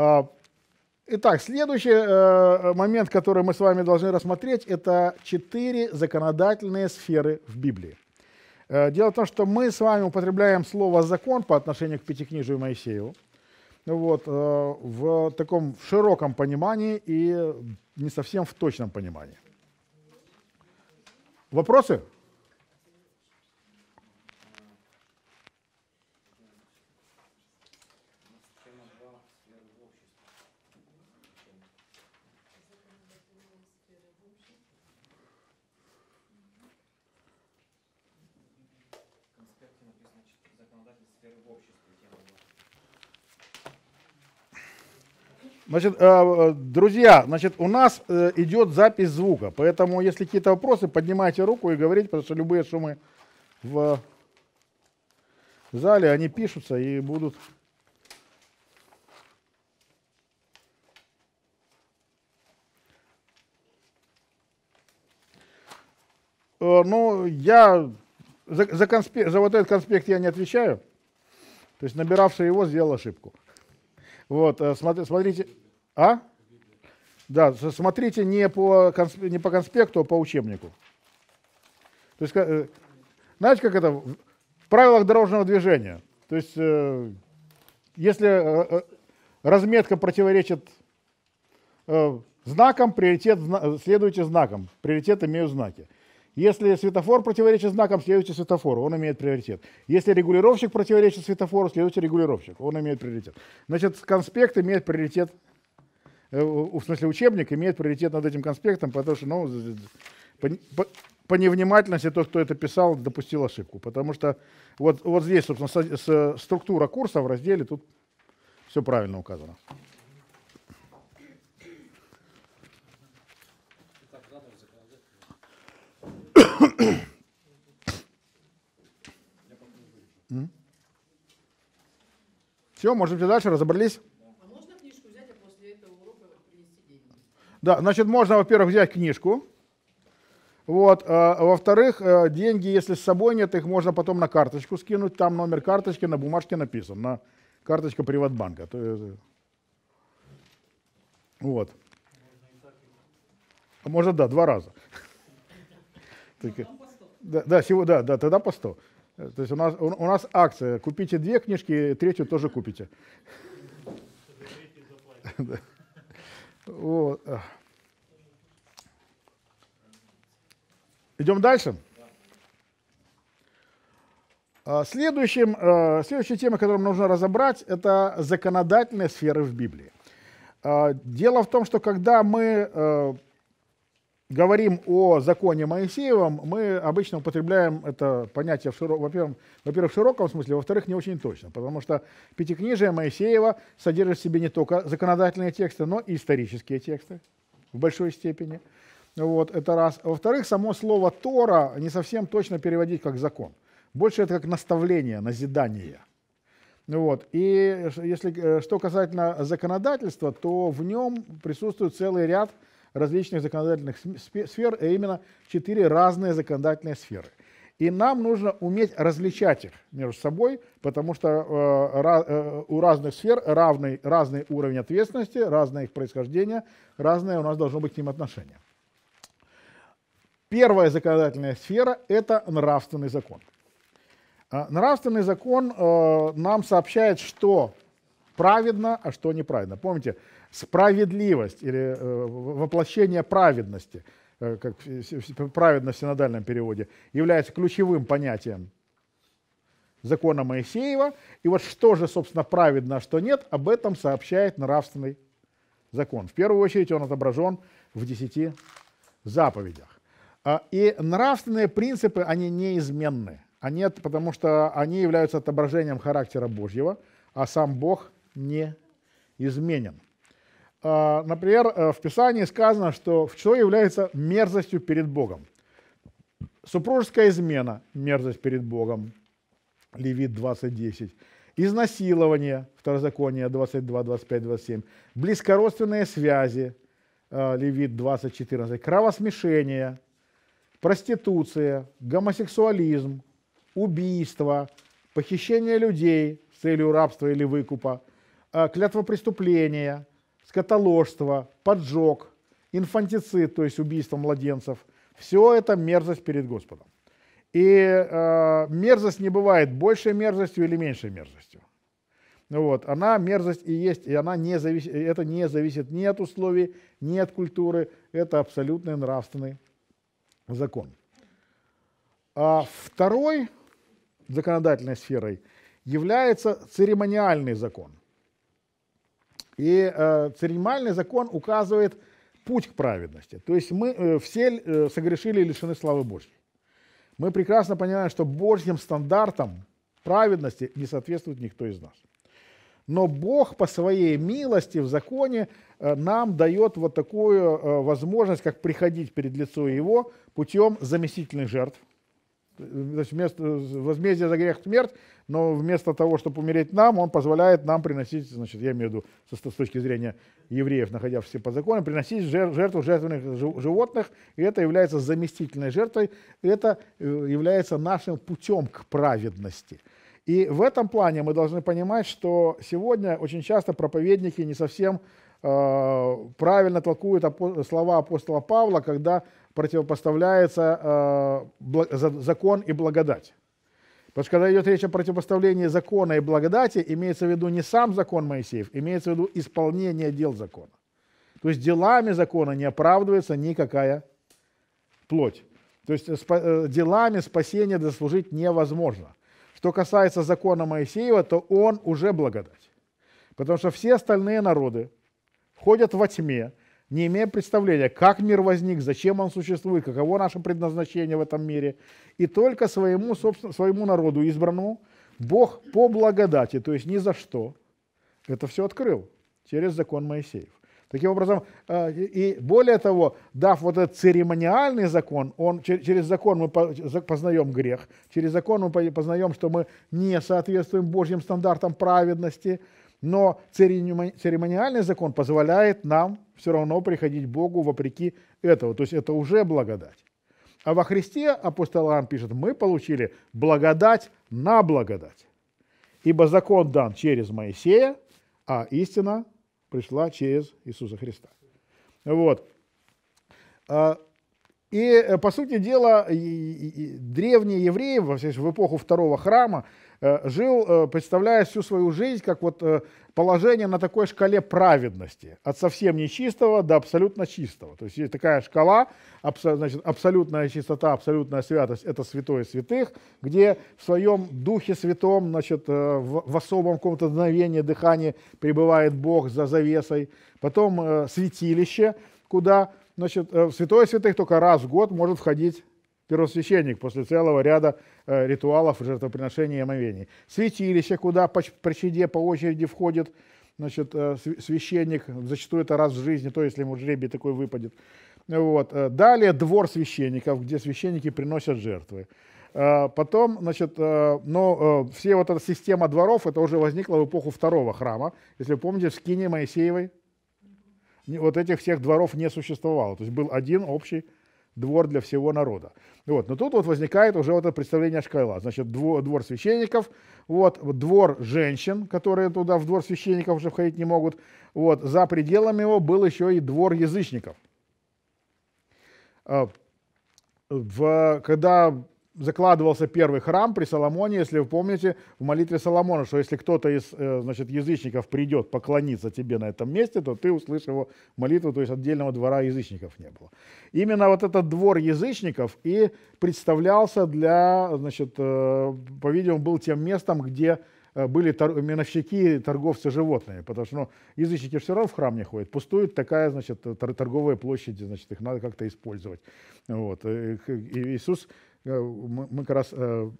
А, итак, следующий э, э, момент, который мы с вами должны рассмотреть, это четыре законодательные сферы в Библии. Э, дело в том, что мы с вами употребляем слово «закон» по отношению к Пятикнижию Моисееву вот, в таком широком понимании и не совсем в точном понимании. Вопросы? Вопросы? Значит, э, э, друзья, значит, у нас э, идет запись звука, поэтому если какие-то вопросы, поднимайте руку и говорите, потому что любые шумы в зале, они пишутся и будут... Ну, я за, за, конспект, за вот этот конспект я не отвечаю. То есть, набиравший его, сделал ошибку. Вот, э, смотрите. А? Да, смотрите не по, не по конспекту, а по учебнику. То есть, э, знаете, как это? В правилах дорожного движения. То есть, э, если разметка противоречит знакам, приоритет, следуйте знакам. Приоритет имеют знаки. Если светофор противоречит знакам, следуйте светофору, он имеет приоритет. Если регулировщик противоречит светофору, следуйте регулировщик, он имеет приоритет. Значит, конспект имеет приоритет, э, в смысле учебник имеет приоритет над этим конспектом, потому что ну, по, по, по невнимательности тот, кто это писал, допустил ошибку. Потому что вот, вот здесь, собственно, со, со, структура курса в разделе, тут все правильно указано. Все, можем можете дальше, разобрались? А можно книжку взять, а после этого урока принести деньги? Да, значит, можно, во-первых, взять книжку. Вот, э, во-вторых, э, деньги, если с собой нет, их можно потом на карточку скинуть. Там номер карточки на бумажке написан, на карточка Приватбанка. Э, вот. Можно, да, два раза. Э, да, да, всего, да, да, тогда по 100. То есть у нас, у, у нас акция. Купите две книжки, третью тоже купите. А. Идем дальше. А, следующим, а, следующая тема, которую нужно разобрать, это законодательные сферы в Библии. Дело в том, что когда мы э, говорим о законе Моисеевом, мы обычно употребляем это понятие, во-первых, в широком смысле, во-вторых, не очень точно, потому что пятикнижие Моисеева содержит в себе не только законодательные тексты, но и исторические тексты в большой степени. Вот, это раз. Во-вторых, само слово «тора» не совсем точно переводить как «закон». Больше это как наставление, назидание. Вот. И если, э, что касательно законодательства, то в нем присутствует целый ряд – различных законодательных сфер, а именно четыре разные законодательные сферы. И нам нужно уметь различать их между собой, потому что э, ra, э, у разных сфер равный, разный уровень ответственности, разное их происхождение, разное у нас должно быть к ним отношение. Первая законодательная сфера – это нравственный закон. Э, нравственный закон э, нам сообщает, что праведно, а что неправедно. Помните, справедливость или э, воплощение праведности, э, как праведность в синодальном переводе, является ключевым понятием закона Моисеева. И вот что же, собственно, праведно, а что нет, об этом сообщает нравственный закон. В первую очередь он отображен в десяти заповедях. А, и нравственные принципы, они неизменны. Они, а потому что они являются отображением характера Божьего, а сам Бог не изменен. А, например, э, в Писании сказано, что что является мерзостью перед Богом. Супружеская измена – мерзость перед Богом. Левит 20.10. Изнасилование, второзаконие 22, 25, 27. Близкородственные связи, э, Левит 20.14. Кровосмешение, проституция, гомосексуализм, убийство, похищение людей с целью рабства или выкупа, э, клятва преступления, скотоложство, поджог, инфантицид, то есть убийство младенцев. Все это мерзость перед Господом. И э, мерзость не бывает большей мерзостью или меньшей мерзостью. Ну вот, она мерзость и есть, и она не зависит, это не зависит ни от условий, ни от культуры. Это абсолютный нравственный закон. А второй законодательной сферой является церемониальный закон. И э, церемониальный закон указывает путь к праведности. То есть мы э, все э, согрешили и лишены славы Божьей. Мы прекрасно понимаем, что Божьим стандартам праведности не соответствует никто из нас. Но Бог по своей милости в законе э, нам дает вот такую э, возможность, как приходить перед лицо Его путем заместительных жертв, значит, вместо, возмездие за грех смерть, но вместо того, чтобы умереть нам, он позволяет нам приносить, значит, я имею в виду с, с точки зрения евреев, находящихся по закону, приносить жертву жертвенных животных, и это является заместительной жертвой, это э, является нашим путем к праведности. И в этом плане мы должны понимать, что сегодня очень часто проповедники не совсем Э, правильно толкует слова апостола Павла, когда противопоставляется э, закон и благодать. Потому что когда идет речь о противопоставлении закона и благодати, имеется в виду не сам закон Моисеев, имеется в виду исполнение дел закона. То есть делами закона не оправдывается никакая плоть. То есть э, делами спасения заслужить невозможно. Что касается закона Моисеева, то он уже благодать. Потому что все остальные народы, ходят во тьме, не имея представления, как мир возник, зачем он существует, каково наше предназначение в этом мире. И только своему, собственно, своему народу избранному Бог по благодати, то есть ни за что, это все открыл через закон Моисеев. Таким образом, э, и более того, дав вот этот церемониальный закон, он, через закон мы познаем грех, через закон мы познаем, что мы не соответствуем Божьим стандартам праведности – но церемониальный закон позволяет нам все равно приходить к Богу вопреки этого. То есть это уже благодать. А во Христе апостол Иоанн пишет, мы получили благодать на благодать. Ибо закон дан через Моисея, а истина пришла через Иисуса Христа. Вот. А, и, э, по сути дела, древние евреи, в эпоху второго храма, Э, жил, э, представляя всю свою жизнь как вот э, положение на такой шкале праведности, от совсем нечистого до абсолютно чистого. То есть есть такая шкала, значит, абсолютная чистота, абсолютная святость – это святое святых, где в своем духе святом, значит, в, в особом каком-то мгновении, дыхании пребывает Бог за завесой. Потом святилище, куда значит, в святое святых только раз в год может входить первосвященник после целого ряда Э, ритуалов жертвоприношений и омовений. Святилище, куда по, по по очереди входит значит, э, священник, зачастую это раз в жизни, то если ему жребий такой выпадет. Вот. Э, далее двор священников, где священники приносят жертвы. Потом, значит, но все вот эта система дворов, это уже возникла в эпоху второго храма. Если вы помните, в скине Моисеевой вот этих всех дворов не существовало. То есть был один общий двор для всего народа. Вот. Но тут вот возникает уже вот это представление шкайла. Значит, двор, двор священников, вот, двор женщин, которые туда в двор священников уже входить не могут. Вот. За пределами его был еще и двор язычников. А, в, когда закладывался первый храм при Соломоне, если вы помните, в молитве Соломона, что если кто-то из э, значит, язычников придет поклониться тебе на этом месте, то ты услышишь его молитву, то есть отдельного двора язычников не было. Именно вот этот двор язычников и представлялся для, значит, э, по-видимому, был тем местом, где э, были тор- миновщики, торговцы животными, потому что ну, язычники все равно в храм не ходят, пустует такая, значит, тор- торговая площадь, значит, их надо как-то использовать. Вот. И Иисус Э, мы как раз, э,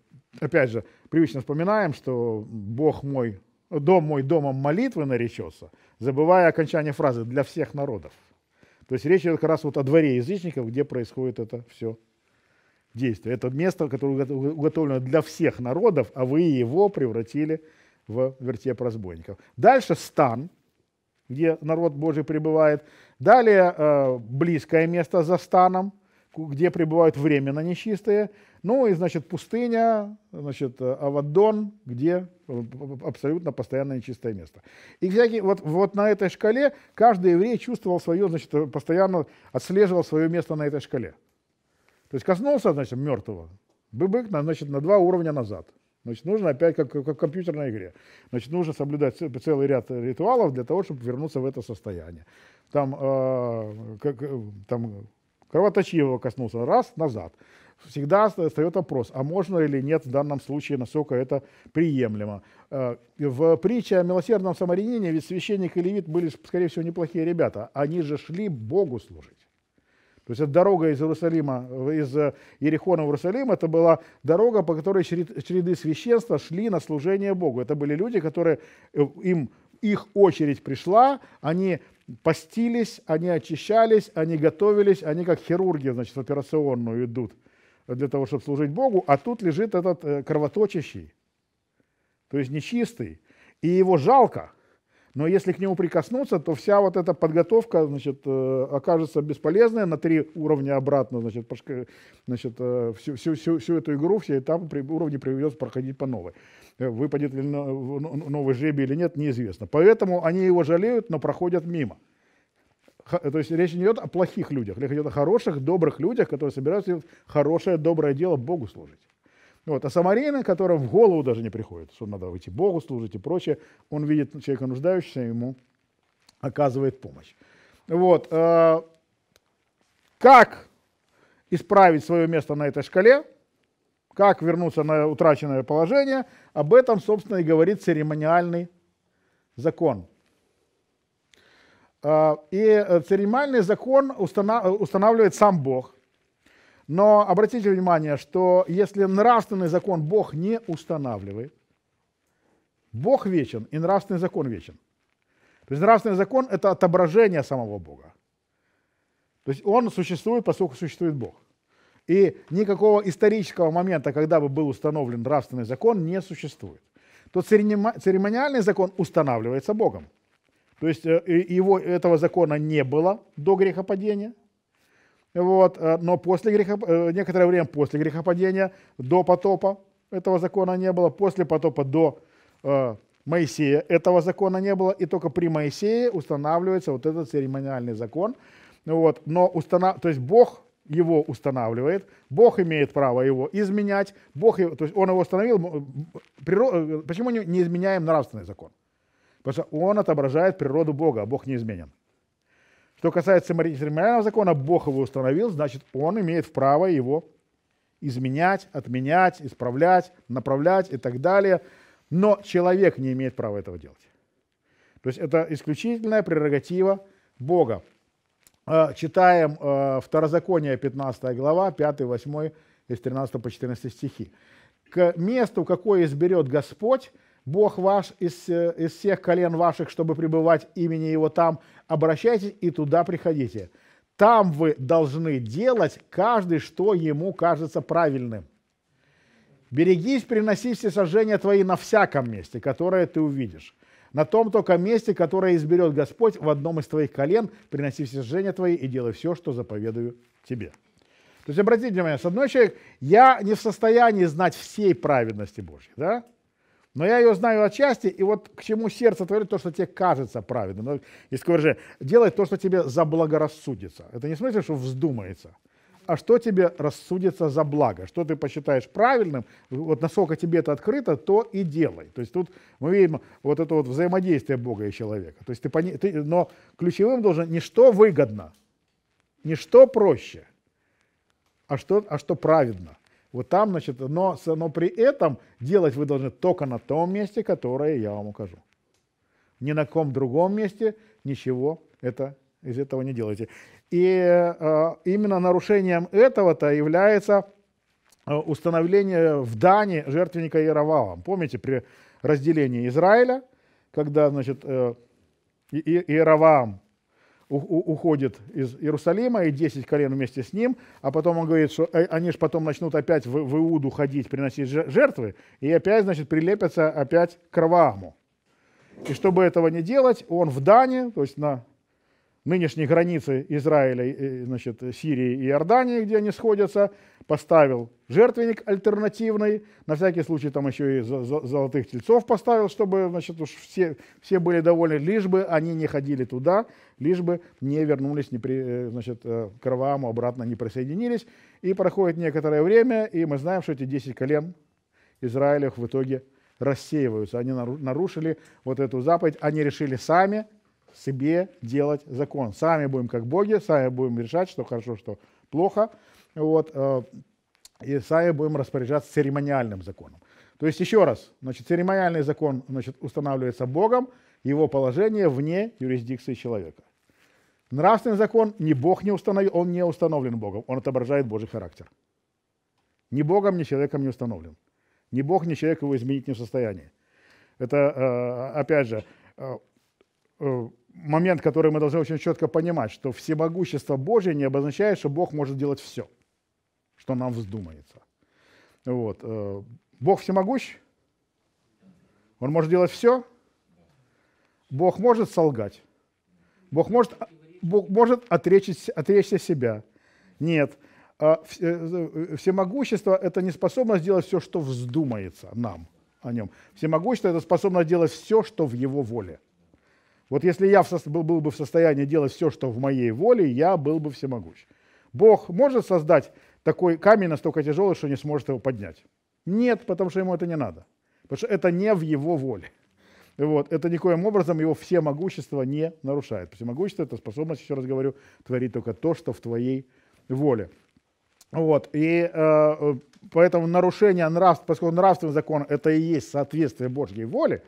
опять же, привычно вспоминаем, что Бог мой, дом мой домом молитвы наречется, забывая окончание фразы «для всех народов». То есть речь идет как раз вот о дворе язычников, где происходит это все действие. Это место, которое уготовлено для всех народов, а вы его превратили в вертеп разбойников. Дальше стан, где народ Божий пребывает. Далее э, близкое место за станом – где пребывают временно нечистые. Ну и, значит, пустыня, значит, э, Авадон, где э, абсолютно постоянно нечистое место. И всякие, вот, вот на этой шкале каждый еврей чувствовал свое, значит, э, постоянно отслеживал свое место на этой шкале. То есть коснулся, значит, мертвого, быбык, значит, на два уровня назад. Значит, нужно опять, как, как в компьютерной игре, значит, нужно соблюдать целый ряд ритуалов для того, чтобы вернуться в это состояние. Там, э, как, там Кровоточивого коснулся раз назад. Всегда остается вопрос, а можно или нет в данном случае, насколько это приемлемо. Э, в притче о милосердном самарянине ведь священник и левит были, скорее всего, неплохие ребята. Они же шли Богу служить. То есть эта дорога из Иерусалима, из э, Иерихона в Иерусалим, это была дорога, по которой череды священства шли на служение Богу. Это были люди, которые э, им их очередь пришла, они постились, они очищались, они готовились, они как хирурги, значит, в операционную идут для того, чтобы служить Богу, а тут лежит этот э, кровоточащий, то есть нечистый, и его жалко – но если к нему прикоснуться, то вся вот эта подготовка значит, э, окажется бесполезной на три уровня обратно, значит, значит э, всю, всю, всю, всю эту игру, все этапы уровни уровне придется проходить по новой. Э, выпадет ли ну, ну, новый жребий или нет, неизвестно. Поэтому они его жалеют, но проходят мимо. То есть речь не идет о плохих людях, речь идет о хороших, добрых людях, которые собираются хорошее, доброе дело Богу служить. Вот. А самарянина, которому в голову даже не приходит, что надо выйти Богу служить и прочее, он видит человека нуждающегося, ему оказывает помощь. Вот. Э, как исправить свое место на этой шкале, как вернуться на утраченное положение, об этом, собственно, и говорит церемониальный закон. Э, и э, церемониальный закон устанавливает сам Бог – но обратите внимание, что если нравственный закон Бог не устанавливает, Бог вечен и нравственный закон вечен. То есть нравственный закон – это отображение самого Бога. То есть он существует, поскольку существует Бог. И никакого исторического момента, когда бы был установлен нравственный закон, не существует. То церемониальный закон устанавливается Богом. То есть э, его, этого закона не было до грехопадения – вот, э, но после греха, э, некоторое время после грехопадения, до потопа этого закона не было, после потопа до э, Моисея этого закона не было, и только при Моисее устанавливается вот этот церемониальный закон. Вот, но установ... То есть Бог его устанавливает, Бог имеет право его изменять, Бог, то есть он его установил, приро... Э, почему не изменяем нравственный закон? Потому что он отображает природу Бога, а Бог неизменен. Что касается материального закона, Бог его установил, значит, он имеет право его изменять, отменять, исправлять, направлять и так далее. Но человек не имеет права этого делать. То есть это исключительная прерогатива Бога. Э, читаем э, Второзаконие, 15 глава, 5, 8, из 13 по 14 стихи. К месту, какое изберет Господь, Бог ваш из, э, из всех колен ваших, чтобы пребывать имени Его там, обращайтесь и туда приходите. Там вы должны делать каждый, что ему кажется правильным. Берегись, приноси все сожжения твои на всяком месте, которое ты увидишь. На том только месте, которое изберет Господь, в одном из твоих колен приноси все сожжения твои и делай все, что заповедую тебе. То есть, обратите внимание, с одной человек, я не в состоянии знать всей праведности Божьей, да? Но я ее знаю отчасти, и вот к чему сердце творит то, что тебе кажется праведным. Но если же делай то, что тебе заблагорассудится. Это не в смысле, что вздумается, а что тебе рассудится за благо, что ты посчитаешь правильным, вот насколько тебе это открыто, то и делай. То есть тут мы видим вот это вот взаимодействие Бога и человека. То есть ты, пони... ты... но ключевым должен не что выгодно, не что проще, а что, а что праведно. Вот там, значит, но, но при этом делать вы должны только на том месте, которое я вам укажу. Ни на каком другом месте ничего это, из этого не делайте. И э, именно нарушением этого-то является э, установление в Дане жертвенника Яровалом. Помните, при разделении Израиля, когда, значит, э, Иеровам уходит из Иерусалима, и 10 колен вместе с ним, а потом он говорит, что э, они же потом начнут опять в, в Иуду ходить, приносить жертвы, и опять, значит, прилепятся опять к Равааму. И чтобы этого не делать, он в Дане, то есть на нынешней границе Израиля, значит, Сирии и Иордании, где они сходятся, поставил жертвенник альтернативный, на всякий случай там еще и золотых тельцов поставил, чтобы значит, уж все, все были довольны, лишь бы они не ходили туда, лишь бы не вернулись не при, э, значит, э, к Раваму, обратно не присоединились. И проходит некоторое время, и мы знаем, что эти 10 колен Израилев в итоге рассеиваются. Они нарушили вот эту заповедь, они решили сами себе делать закон. Сами будем как боги, сами будем решать, что хорошо, что плохо. Вот, э, и сами будем распоряжаться церемониальным законом. То есть еще раз, значит, церемониальный закон значит, устанавливается Богом, его положение вне юрисдикции человека. Нравственный закон ни Бог не установил, он не установлен Богом, он отображает Божий характер. Ни Богом, ни человеком не установлен. Ни Бог, ни человек его изменить не в состоянии. Это, э, опять же, э, момент, который мы должны очень четко понимать, что всемогущество Божие не обозначает, что Бог может делать все – что нам вздумается. Вот. Э, Бог всемогущ? Он может делать все? Бог может солгать? Бог может, Бог может отречься, отречься себя? Нет. А, э, э, всемогущество – это не способность делать все, что вздумается нам о нем. Всемогущество – это способность делать все, что в его воле. Вот если я был бы в состоянии делать все, что в моей воле, я был бы всемогущ. Бог может создать такой камень настолько тяжелый, что не сможет его поднять. Нет, потому что ему это не надо. Потому что это не в его воле. Вот. Это никоим образом его все могущество не нарушает. Всемогущество – это способность, еще раз говорю, творить только то, что в твоей воле. Вот. И э, э поэтому нарушение нравственного поскольку нравственный закон – это и есть соответствие Божьей воле,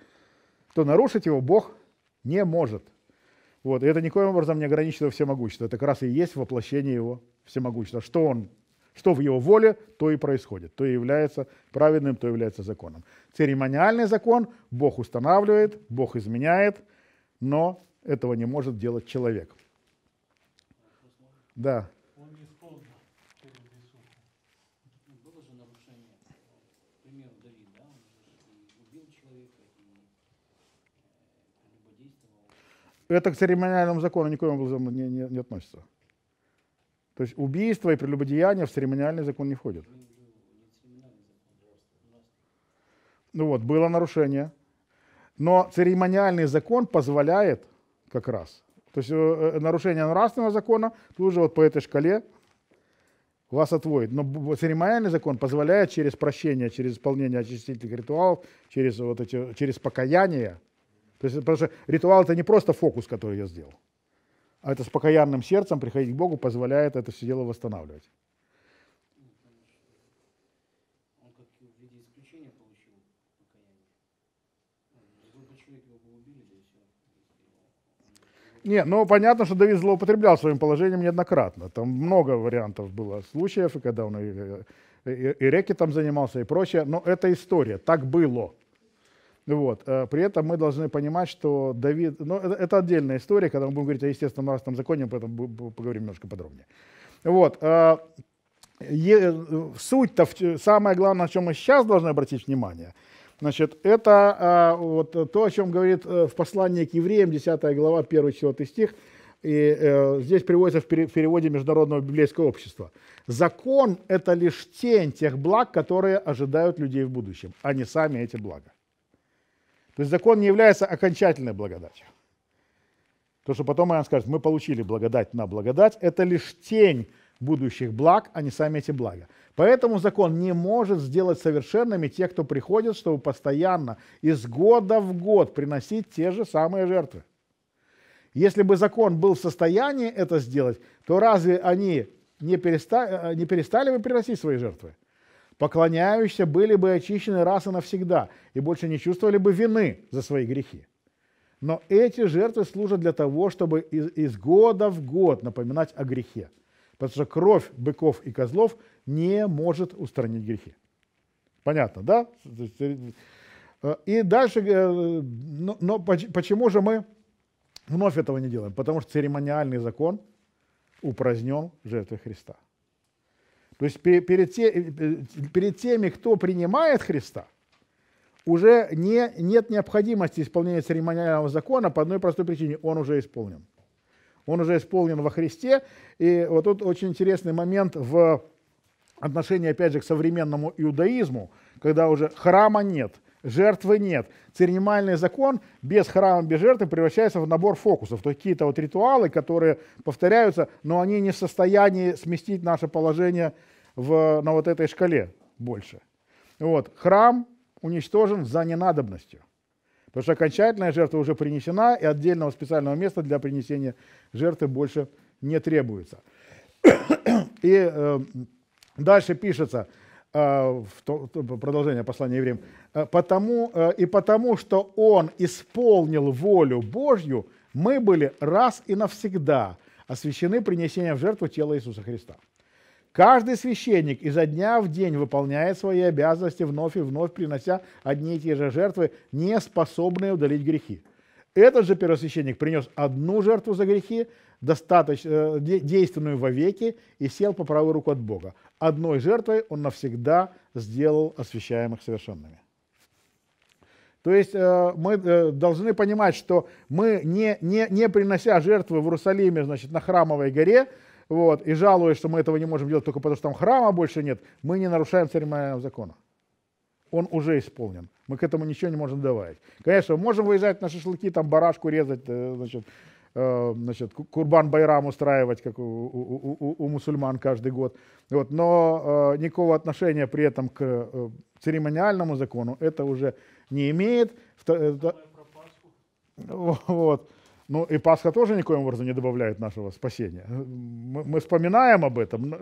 то нарушить его Бог не может. Вот. И это никоим образом не ограничено всемогущество. Это как раз и есть воплощение его всемогущества. Что он что в его воле, то и происходит, то и является праведным, то и является законом. Церемониальный закон Бог устанавливает, Бог изменяет, но этого не может делать человек. Да. Ну, э, это к церемониальному закону никоим образом не, не, не относится. То есть убийство и прелюбодеяние в церемониальный закон не входят. Ну вот, было нарушение. Но церемониальный закон позволяет как раз. То есть э, э, нарушение нравственного закона тут же вот по этой шкале вас отводит. Но церемониальный закон позволяет через прощение, через исполнение очистительных ритуалов, через, вот эти, через покаяние. То есть, потому что ритуал это не просто фокус, который я сделал. А это с покаянным сердцем приходить к Богу позволяет это все дело восстанавливать. Не, ну понятно, что Давид злоупотреблял своим положением неоднократно. Там много вариантов было случаев, и когда он и, и, и реки там занимался и прочее. Но это история, так было. Ну вот. Э, при этом мы должны понимать, что Давид... Ну, это, это отдельная история, когда мы будем говорить о естественном нравственном законе, мы этом поговорим немножко подробнее. Вот. Э, э, суть-то, самое главное, на чем мы сейчас должны обратить внимание, значит, это вот то, о чем говорит в послании к евреям, 10 глава, 1-4 стих, и э, здесь приводится в переводе Международного библейского общества. Закон – это лишь тень тех благ, которые ожидают людей в будущем, а не сами эти блага. То есть закон не является окончательной благодатью. То, что потом Иоанн скажет, мы получили благодать на благодать, это лишь тень будущих благ, а не сами эти блага. Поэтому закон не может сделать совершенными тех, кто приходит, чтобы постоянно из года в год приносить те же самые жертвы. Если бы закон был в состоянии это сделать, то разве они не перестали, э, не перестали бы приносить свои жертвы? поклоняющиеся были бы очищены раз и навсегда и больше не чувствовали бы вины за свои грехи. Но эти жертвы служат для того, чтобы из, из года в год напоминать о грехе, потому что кровь быков и козлов не может устранить грехи. Понятно, да? И дальше, э, но, но почему же мы вновь этого не делаем? Потому что церемониальный закон упразднен жертвой Христа – то есть перед, те, э, э, перед теми, кто принимает Христа, уже не, нет необходимости исполнения церемониального закона по одной простой причине. Он уже исполнен. Он уже исполнен во Христе. И вот тут очень интересный момент в отношении, опять же, к современному иудаизму, когда уже храма нет, жертвы нет. Церемониальный закон без храма, без жертвы превращается в набор фокусов. То есть какие-то вот ритуалы, которые повторяются, но они не в состоянии сместить наше положение – в, на вот этой шкале больше. Вот. Храм уничтожен за ненадобностью. Потому что окончательная жертва уже принесена, и отдельного специального места для принесения жертвы больше не требуется. И э, дальше пишется э, в то, продолжение послания евреям. «Э, потому, э, «И потому, что он исполнил волю Божью, мы были раз и навсегда освящены принесением в жертву тела Иисуса Христа». Каждый священник изо дня в день выполняет свои обязанности, вновь и вновь принося одни и те же жертвы, не способные удалить грехи. Этот же первосвященник принес одну жертву за грехи, достаточно э, действенную вовеки, и сел по правую руку от Бога. Одной жертвой он навсегда сделал освящаемых совершенными. То есть э, мы э, должны понимать, что мы, не, не, не принося жертвы в Иерусалиме, значит, на Храмовой горе, вот, и жалуясь, что мы этого не можем делать только потому, что там храма больше нет, мы не нарушаем церемониального закона. Он уже исполнен. Мы к этому ничего не можем добавить. Конечно, можем выезжать на шашлыки, там барашку резать, э, значит, э, значит, Курбан Байрам устраивать, как у, у, у, у мусульман каждый год. Вот, но э, никакого отношения при этом к церемониальному закону это уже не имеет. Вто, это, вот. Ну и Пасха тоже никоим образом не добавляет нашего спасения. Мы, мы вспоминаем об этом.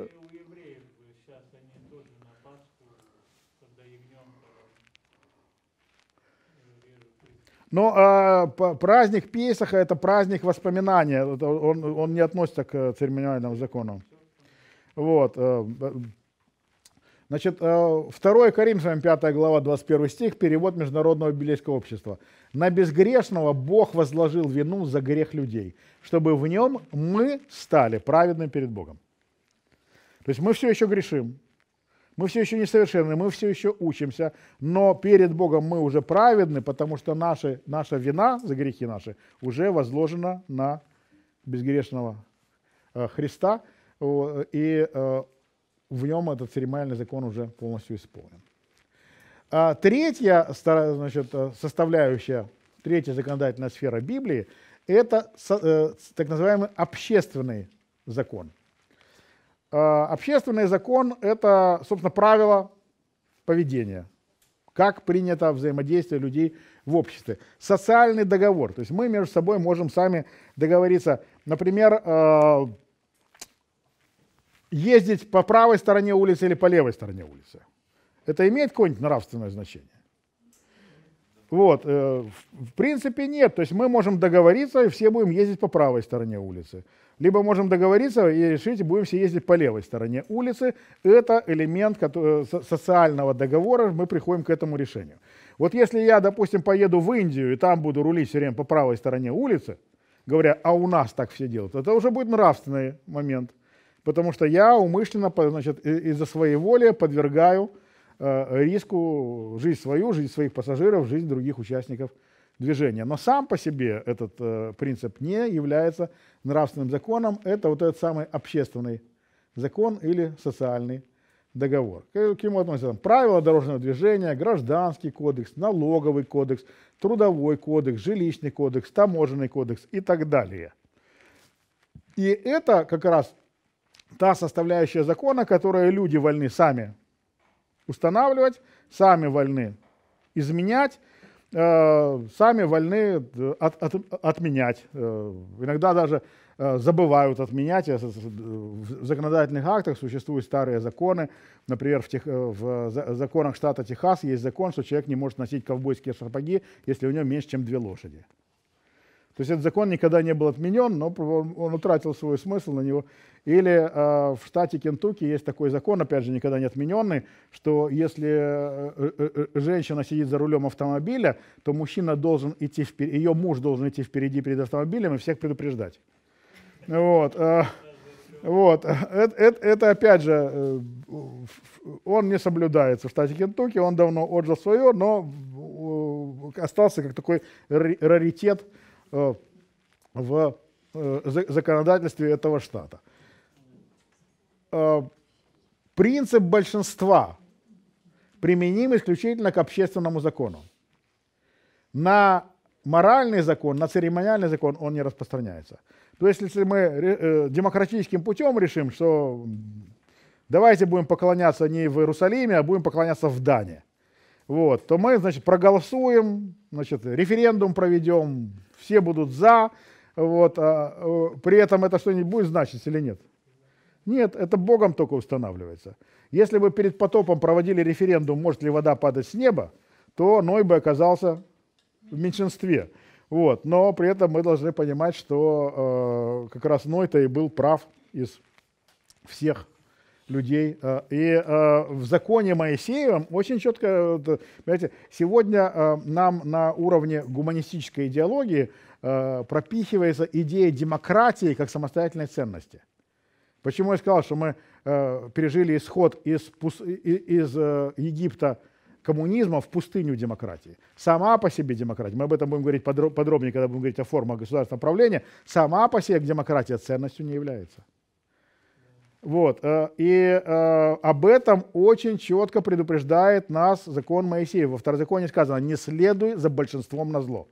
Но э, праздник Песаха – это праздник воспоминания, он, он не относится к церемониальному закону. Вот. Э, Значит, 2 э, Коринфянам 5 глава 21 стих, перевод Международного библейского общества. «На безгрешного Бог возложил вину за грех людей, чтобы в нем мы стали праведны перед Богом». То есть мы все еще грешим, мы все еще несовершенны, мы все еще учимся, но перед Богом мы уже праведны, потому что наши, наша вина за грехи наши уже возложена на безгрешного э, Христа, и э, в нем этот церемониальный закон уже полностью исполнен. А третья значит, э, составляющая, третья законодательная сфера Библии – это э, так называемый общественный закон. А, общественный закон – это, собственно, правила поведения, как принято взаимодействие людей в обществе. Социальный договор, то есть мы между собой можем сами договориться. Например, э, ездить по правой стороне улицы или по левой стороне улицы. Это имеет какое-нибудь нравственное значение? Вот, э, в принципе, нет. То есть мы можем договориться, и все будем ездить по правой стороне улицы. Либо можем договориться и решить, будем все ездить по левой стороне улицы. Это элемент э, социального договора, мы приходим к этому решению. Вот если я, допустим, поеду в Индию и там буду рулить все время по правой стороне улицы, говоря, а у нас так все делают, это уже будет нравственный момент потому что я умышленно значит, из-за своей воли подвергаю э, риску жизнь свою, жизнь своих пассажиров, жизнь других участников движения. Но сам по себе этот э, принцип не является нравственным законом, это вот этот самый общественный закон или социальный договор. К, к нему относятся правила дорожного движения, гражданский кодекс, налоговый кодекс, трудовой кодекс, жилищный кодекс, таможенный кодекс и так далее. И это как раз та составляющая закона, которую люди вольны сами устанавливать, сами вольны изменять, э, сами вольны э, от, от, отменять. Э, иногда даже забывают отменять. В законодательных актах существуют старые законы. Например, в, тех, в законах штата Техас есть закон, что человек не может носить ковбойские сапоги, если у него меньше, чем две лошади. То есть этот закон никогда не был отменен, но он, утратил свой смысл на него. Или э, в штате Кентукки есть такой закон, опять же, никогда не отмененный, что если э, э, э, женщина сидит за рулем автомобиля, то мужчина должен идти впереди, ее муж должен идти впереди перед автомобилем и всех предупреждать. Вот. Э, вот. Это, это, это опять же, он не соблюдается в штате Кентукки, он давно отжил свое, но остался как такой раритет Э, в э, законодательстве этого штата. Э, принцип большинства применим исключительно к общественному закону. На моральный закон, на церемониальный закон он не распространяется. То есть если мы демократическим путем решим, что давайте будем поклоняться не в Иерусалиме, а будем поклоняться в Дании вот, то мы, значит, проголосуем, значит, референдум проведем, все будут за, вот, а, э, при этом это что-нибудь будет значить или нет? Нет, это Богом только устанавливается. Если бы перед потопом проводили референдум, может ли вода падать с неба, то Ной бы оказался в меньшинстве. Вот. Но при этом мы должны понимать, что э, как раз Ной-то и был прав из всех людей. Э, и э, в законе Моисеевом очень четко, понимаете, сегодня э, нам на уровне гуманистической идеологии пропихивается идея демократии как самостоятельной ценности. Почему я сказал, что мы пережили исход из, из Египта коммунизма в пустыню демократии. Сама по себе демократия, мы об этом будем говорить подробнее, когда будем говорить о формах государственного правления, сама по себе демократия ценностью не является. Вот. Э, и э, об этом очень четко предупреждает нас закон Моисеев. Во второзаконе сказано, не следуй за большинством на зло.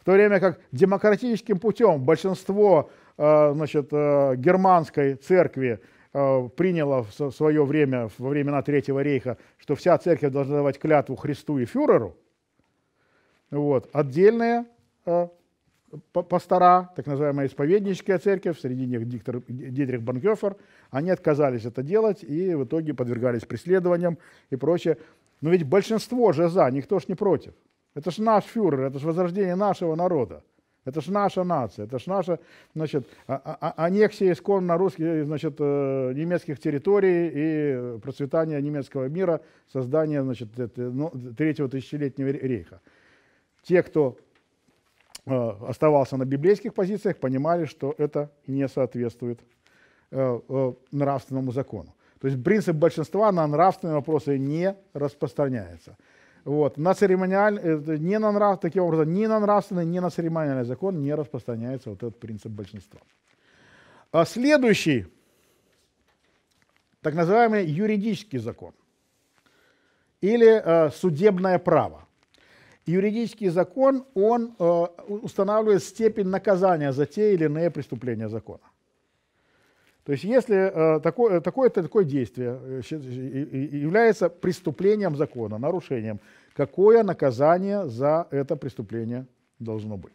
В то время как демократическим путем большинство э, значит, германской церкви приняло в свое время, во времена Третьего рейха, что вся церковь должна давать клятву Христу и фюреру, вот, отдельные пастора, так называемая исповедническая церковь, среди них диктор Дитрих Банкёфер, они отказались это делать и в итоге подвергались преследованиям и прочее. Но ведь большинство же за, никто ж не против. Это ж наш фюрер, это ж возрождение нашего народа. Это ж наша нация, это ж наша значит, а, а, а, аннексия исконно русских, значит, э, немецких территорий и процветание немецкого мира, создание значит, э, ну, третьего тысячелетнего рейха. Те, кто Э, оставался на библейских позициях, понимали, что это не соответствует э, э, нравственному закону. То есть принцип большинства на нравственные вопросы не распространяется. Вот. На церемониальный, не на нрав, таким образом, ни на нравственный, ни на церемониальный закон не распространяется вот этот принцип большинства. А следующий, так называемый юридический закон или э, судебное право юридический закон, он э, устанавливает степень наказания за те или иные преступления закона. То есть если э, такое, э, такое-то такое действие является преступлением закона, нарушением, какое наказание за это преступление должно быть?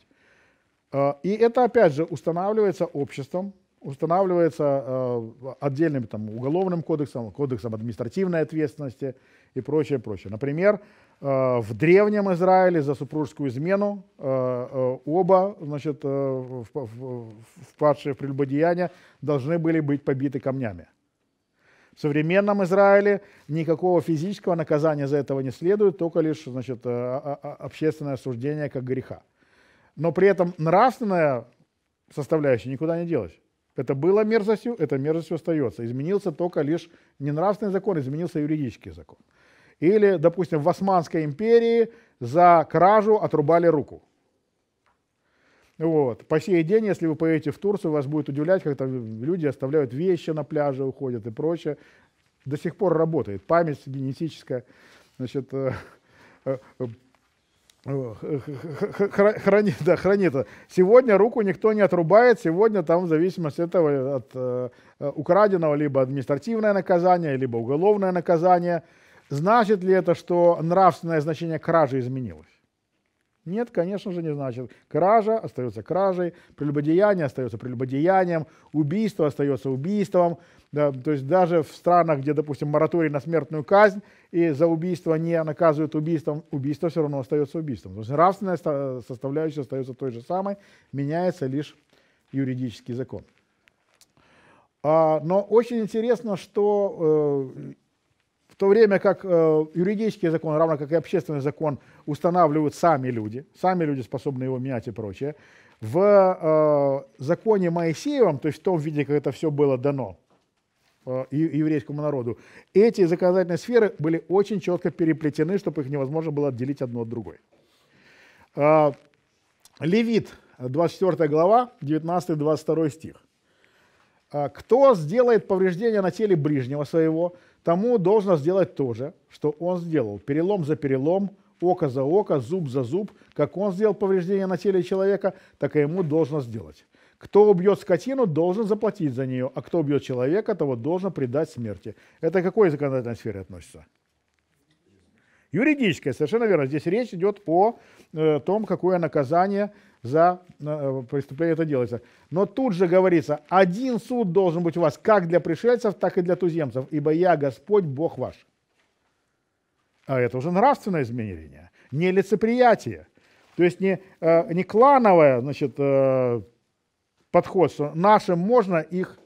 и это опять же устанавливается обществом, устанавливается э, отдельным там, уголовным кодексом, кодексом административной ответственности и прочее, прочее. Например, Э, в древнем Израиле за супружескую измену. Э, э, оба значит, впадшие в прелюбодеяние должны были быть побиты камнями. В современном Израиле никакого физического наказания за этого не следует, только лишь значит, общественное осуждение как греха. Но при этом нравственная составляющая никуда не делась. Это было мерзостью, это мерзостью остается. Изменился только лишь не нравственный закон, изменился юридический закон. Или, допустим, в Османской империи за кражу отрубали руку. Вот. По сей день, если вы поедете в Турцию, вас будет удивлять, как там люди оставляют вещи на пляже, уходят и прочее. До сих пор работает память генетическая. Значит, э, э, э, хранит, да, хранит. Сегодня руку никто не отрубает, сегодня там в зависимости от этого, от украденного, либо административное наказание, либо уголовное наказание – Значит ли это, что нравственное значение кражи изменилось? Нет, конечно же, не значит. Кража остается кражей, прелюбодеяние остается прелюбодеянием, убийство остается убийством. Да, то есть даже в странах, где, допустим, мораторий на смертную казнь и за убийство не наказывают убийством, убийство все равно остается убийством. То есть нравственная составляющая остается той же самой, меняется лишь юридический закон. А, но очень интересно, что э, в то время как э, юридический закон, равно как и общественный закон, устанавливают сами люди, сами люди способны его менять и прочее, в э, законе Моисеевом, то есть в том виде, как это все было дано э, еврейскому народу, эти законодательные сферы были очень четко переплетены, чтобы их невозможно было отделить одно от другой. Э, Левит, 24 глава, 19-22 стих. Э, «Кто сделает повреждение на теле ближнего своего, тому должно сделать то же, что он сделал. Перелом за перелом, око за око, зуб за зуб. Как он сделал повреждение на теле человека, так и ему должно сделать. Кто убьет скотину, должен заплатить за нее, а кто убьет человека, того должен предать смерти. Это к какой законодательной сфере относится? Юридическое, совершенно верно. Здесь речь идет о э, том, какое наказание за э, преступление это делается. Но тут же говорится, один суд должен быть у вас как для пришельцев, так и для туземцев, ибо я Господь, Бог ваш. А это уже нравственное изменение, не лицеприятие. То есть не, э, не клановое значит, подход, что нашим можно, их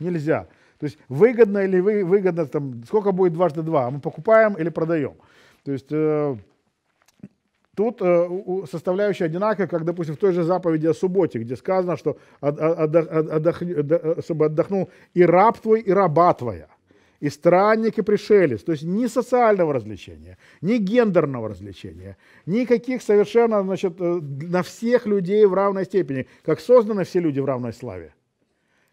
нельзя. То есть выгодно или вы, выгодно, там, сколько будет дважды два, мы покупаем или продаем. То есть э, тут э, составляющая одинаковая, как, допустим, в той же заповеди о субботе, где сказано, что отдох, э, чтобы отдохнул и раб твой, и раба твоя и странник, и пришелец. То есть ни социального развлечения, ни гендерного развлечения, никаких совершенно значит, на э, всех людей в равной степени, как созданы все люди в равной славе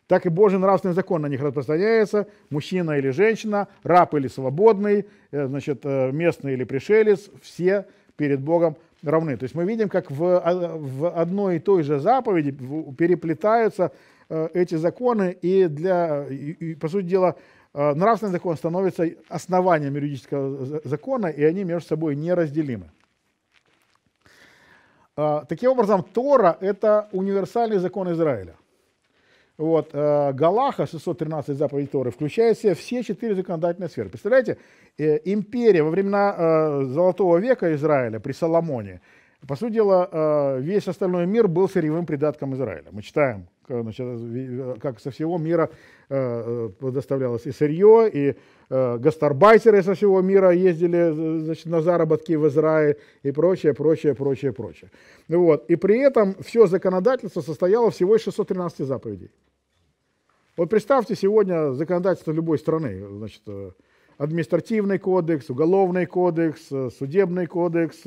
так и Божий нравственный закон на них распространяется, мужчина или женщина, раб или свободный, э, значит, э, местный или пришелец, все перед Богом равны. То есть мы видим, как в, а, в одной и той же заповеди переплетаются э, эти законы, и для, и, и, по сути дела, нравственный закон становится основанием юридического закона, и они между собой неразделимы. А, таким образом, Тора – это универсальный закон Израиля. Вот, э, Галаха, 613 заповедей Торы, включает в себя все четыре законодательные сферы. Представляете, э, империя во времена э, Золотого века Израиля при Соломоне по сути дела, э, весь остальной мир был сырьевым придатком Израиля. Мы читаем, э, э, как со всего мира доставлялось и сырье, и гастарбайтеры со всего мира ездили значит, на заработки в Израиль и прочее, прочее, прочее, прочее. Ну вот. И при этом все законодательство состояло всего из 613 заповедей. Вот представьте сегодня законодательство любой страны, значит, административный кодекс, уголовный кодекс, судебный кодекс,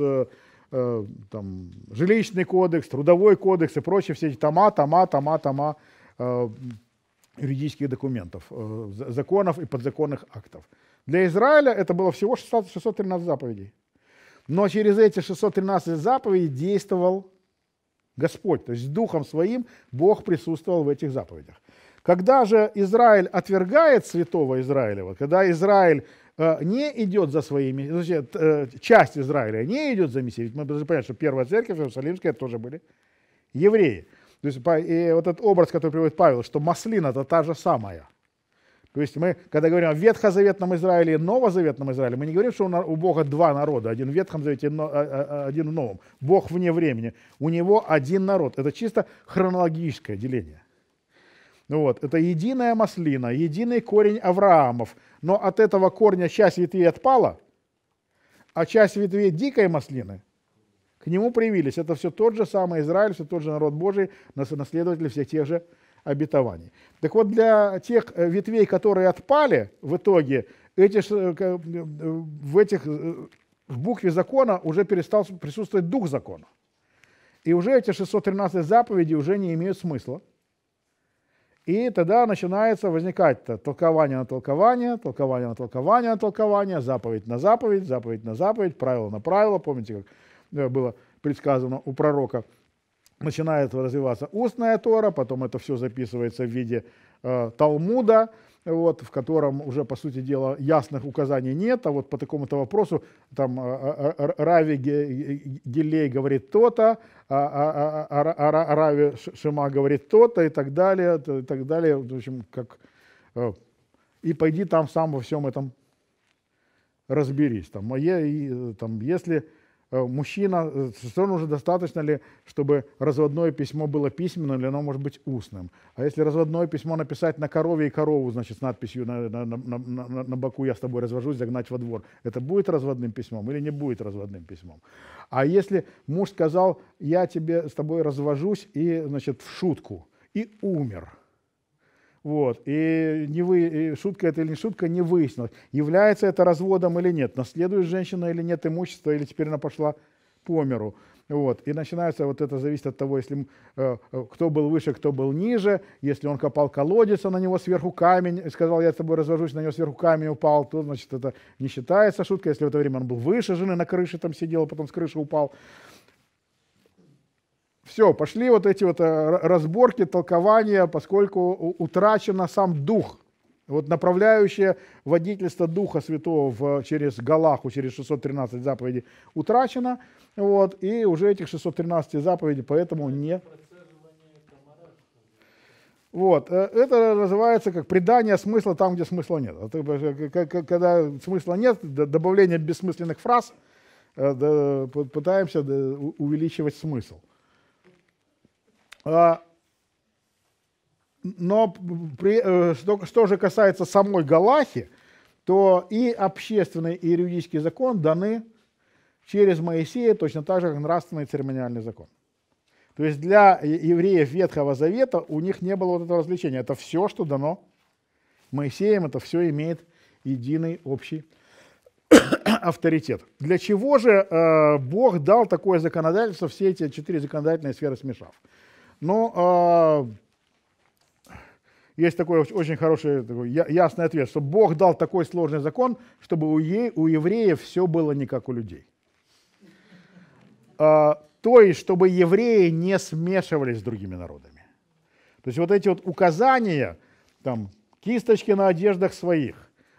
Э, там, жилищный кодекс, трудовой кодекс и прочие все эти тома, тома, тома, тома э, юридических документов, э, законов и подзаконных актов. Для Израиля это было всего 613 заповедей. Но через эти 613 заповедей действовал Господь, то есть Духом Своим Бог присутствовал в этих заповедях. Когда же Израиль отвергает святого Израиля, вот, когда Израиль Э, не идет за своими, значит, э, часть Израиля не идет за Мессией. Ведь мы должны понять, что первая церковь Иерусалимская тоже были евреи. То есть и вот этот образ, который приводит Павел, что маслина это та же самая. То есть мы, когда говорим о ветхозаветном Израиле и новозаветном Израиле, мы не говорим, что у Бога два народа, один в Ветхом Завете, э, один в Новом. Бог вне времени. У него один народ. Это чисто хронологическое деление. Ну вот, это единая маслина, единый корень Авраамов. Но от этого корня часть ветвей отпала, а часть ветвей дикой маслины к нему привились. Это все тот же самый Израиль, все тот же народ Божий, наследователь всех тех же обетований. Так вот, для тех э, ветвей, которые отпали в итоге, эти, э, э, в этих в букве закона уже перестал присутствовать дух закона. И уже эти 613 заповеди уже не имеют смысла. И тогда начинается возникать -то толкование на толкование, толкование на толкование на толкование, заповедь на заповедь, заповедь на заповедь, правило на правило. Помните, как э, было предсказано у пророка? Начинает развиваться устная Тора, потом это все записывается в виде э, Талмуда, вот, в котором уже, по сути дела, ясных указаний нет, а вот по такому-то вопросу там а, а, а, Рави Гелей говорит то-то, Рави Шима говорит то-то и так далее, и так далее, в общем, как... Э, и пойди там сам во всем этом разберись. Там, а я, и, э, там, если Э, мужчина, что э, он уже достаточно ли, чтобы разводное письмо было письменным, или оно может быть устным. А если разводное письмо написать на корове и корову, значит, с надписью на, на, на, на, на боку «я с тобой развожусь», загнать во двор, это будет разводным письмом или не будет разводным письмом? А если муж сказал «я тебе с тобой развожусь» и, значит, в шутку, и умер – вот. И, не вы, шутка это или не шутка не выяснилось, является это разводом или нет, наследует женщина или нет имущество или теперь она пошла по миру. Вот. И начинается, вот это зависит от того, если э, э кто был выше, кто был ниже, если он копал колодец, а на него сверху камень, сказал, я с тобой развожусь, на него сверху камень упал, то, значит, это не считается шутка, если в это время он был выше жены, на крыше там сидел, а потом с крыши упал. Все, пошли вот эти вот э, разборки, толкования, поскольку утрачен сам дух. Вот направляющее водительство Духа Святого в, через Галаху, через 613 заповедей утрачено. Вот, и уже этих 613 заповедей поэтому не... Вот. Э, это называется как придание смысла там, где смысла нет. А э, когда смысла нет, добавление бессмысленных фраз, пытаемся увеличивать смысл. А, но при, э, что, что же касается самой Галахи, то и общественный, и юридический закон даны через Моисея точно так же, как нравственный церемониальный закон. То есть для евреев Ветхого Завета у них не было вот этого развлечения. Это все, что дано Моисеем, это все имеет единый общий авторитет. Для чего же э, Бог дал такое законодательство, все эти четыре законодательные сферы смешав? Но ну, э, а, есть такой очень хороший, такой ясный ответ, что Бог дал такой сложный закон, чтобы у, е, у евреев все было не как у людей. Э, то есть, чтобы евреи не смешивались с другими народами. То есть вот эти вот указания, там, кисточки на одеждах своих,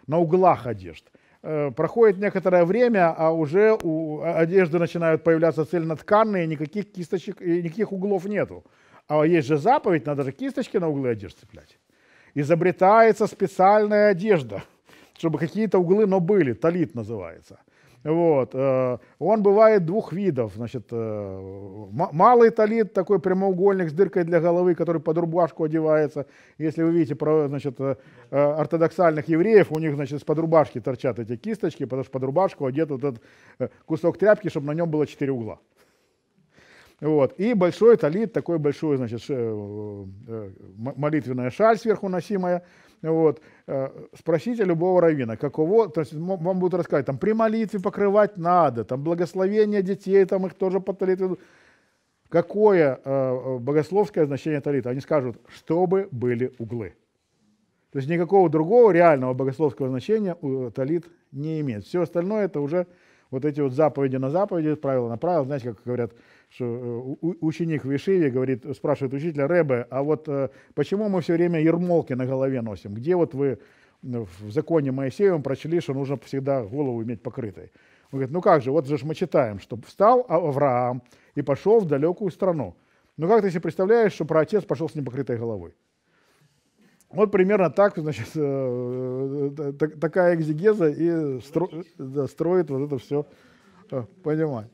на углах одежд э, – проходит некоторое время, а уже у одежды начинают появляться цельнотканные, никаких кисточек, никаких углов нету. А есть же заповедь, надо же кисточки на углы одежды цеплять. Изобретается специальная одежда, чтобы какие-то углы, но были, талит называется. Вот. Э, он бывает двух видов. Значит, э, малый талит, такой прямоугольник с дыркой для головы, который под рубашку одевается. Если вы видите значит, э, ортодоксальных евреев, у них значит, из-под рубашки торчат эти кисточки, потому что под рубашку одет вот этот кусок тряпки, чтобы на нем было четыре угла. Вот. И большой талит, такой большой, значит, э, э, молитвенная шаль сверху носимая. Вот. Э, спросите любого равина, какого, то есть вам будут рассказывать, там при молитве покрывать надо, там благословение детей, там их тоже под талит ведут. Какое э, богословское значение талита? Они скажут, чтобы были углы. То есть никакого другого реального богословского значения талит не имеет. Все остальное это уже вот эти вот заповеди на заповеди, правила на правила, знаете, как говорят, что э, ученик в Ишиве говорит, спрашивает учителя, Рэбе, а вот э, почему мы все время ермолки на голове носим? Где вот вы э, в законе Моисеевом прочли, что нужно всегда голову иметь покрытой? Он говорит, ну как же, вот же мы читаем, что встал Авраам и пошел в далекую страну. Ну как ты себе представляешь, что про отец пошел с непокрытой головой? Вот примерно так, значит, э, э, э, такая экзигеза и строит вот это все э, понимание.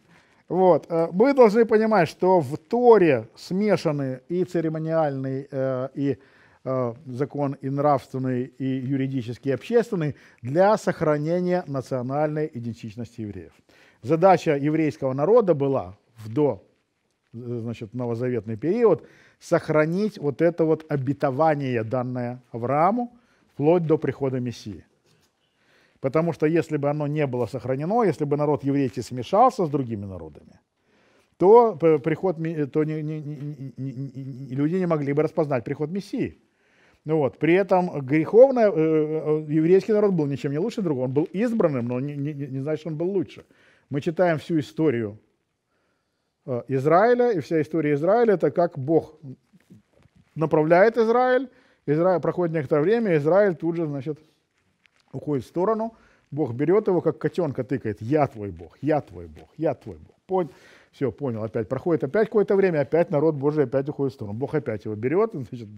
Вот. Мы должны понимать, что в Торе смешаны и церемониальный, и закон и нравственный, и юридический, и общественный для сохранения национальной идентичности евреев. Задача еврейского народа была в до значит, новозаветный период – сохранить вот это вот обетование, данное Аврааму, вплоть до прихода Мессии. Потому что если бы оно не было сохранено, если бы народ еврейский смешался с другими народами, то, приход, то не, не, не, люди не могли бы распознать приход Мессии. Ну вот. При этом греховно э, э, э, еврейский народ был ничем не лучше другого. Он был избранным, но не, не, не значит, что он был лучше. Мы читаем всю историю Э, Израиля, и вся история Израиля – это как Бог направляет Израиль, Израиль проходит некоторое время, Израиль тут же, значит, уходит в сторону, Бог берет его, как котенка тыкает, я твой Бог, я твой Бог, я твой Бог. Понял? Все, понял, опять проходит опять какое-то время, опять народ Божий опять уходит в сторону. Бог опять его берет, значит,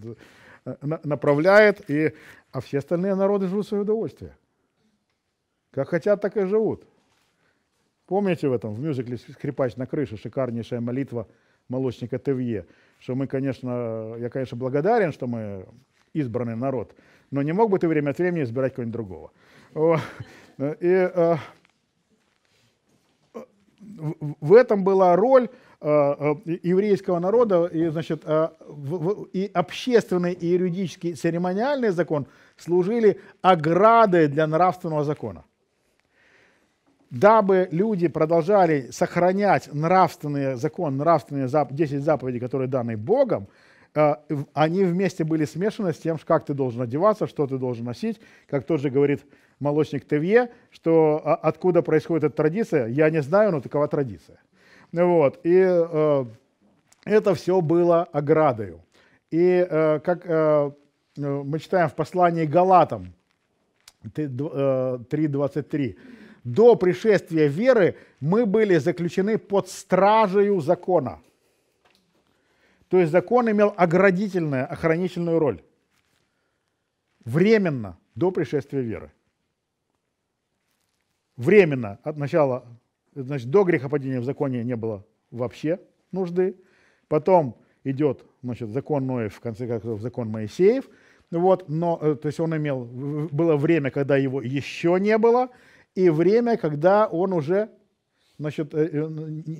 э, направляет, и, а все остальные народы живут в свое удовольствие. Как хотят, так и живут. Помните в этом, в мюзикле «Скрипач на крыше» шикарнейшая молитва молочника Тевье, что мы, конечно, я, конечно, благодарен, что мы избранный народ, но не мог бы ты время от времени избирать кого-нибудь другого. И э, в этом была роль э, э, еврейского народа, и, значит, и общественный, и юридический, церемониальный закон служили оградой для нравственного закона дабы люди продолжали сохранять нравственные закон, нравственные зап 10 заповедей, которые даны Богом, э, они вместе были смешаны с тем, как ты должен одеваться, что ты должен носить. Как тот же говорит молочник Тевье, что а, откуда происходит эта традиция, я не знаю, но такова традиция. Вот. И э, это все было оградою. И э, как э, э мы читаем в послании Галатам 3.23, до пришествия веры мы были заключены под стражей закона. То есть закон имел оградительную, охранительную роль. Временно, до пришествия веры. Временно, от начала, значит, до грехопадения в законе не было вообще нужды. Потом идет значит, закон Ноев, в конце концов, закон Моисеев. Вот, но, э, то есть он имел, было время, когда его еще не было, и время, когда он уже значит, э, э,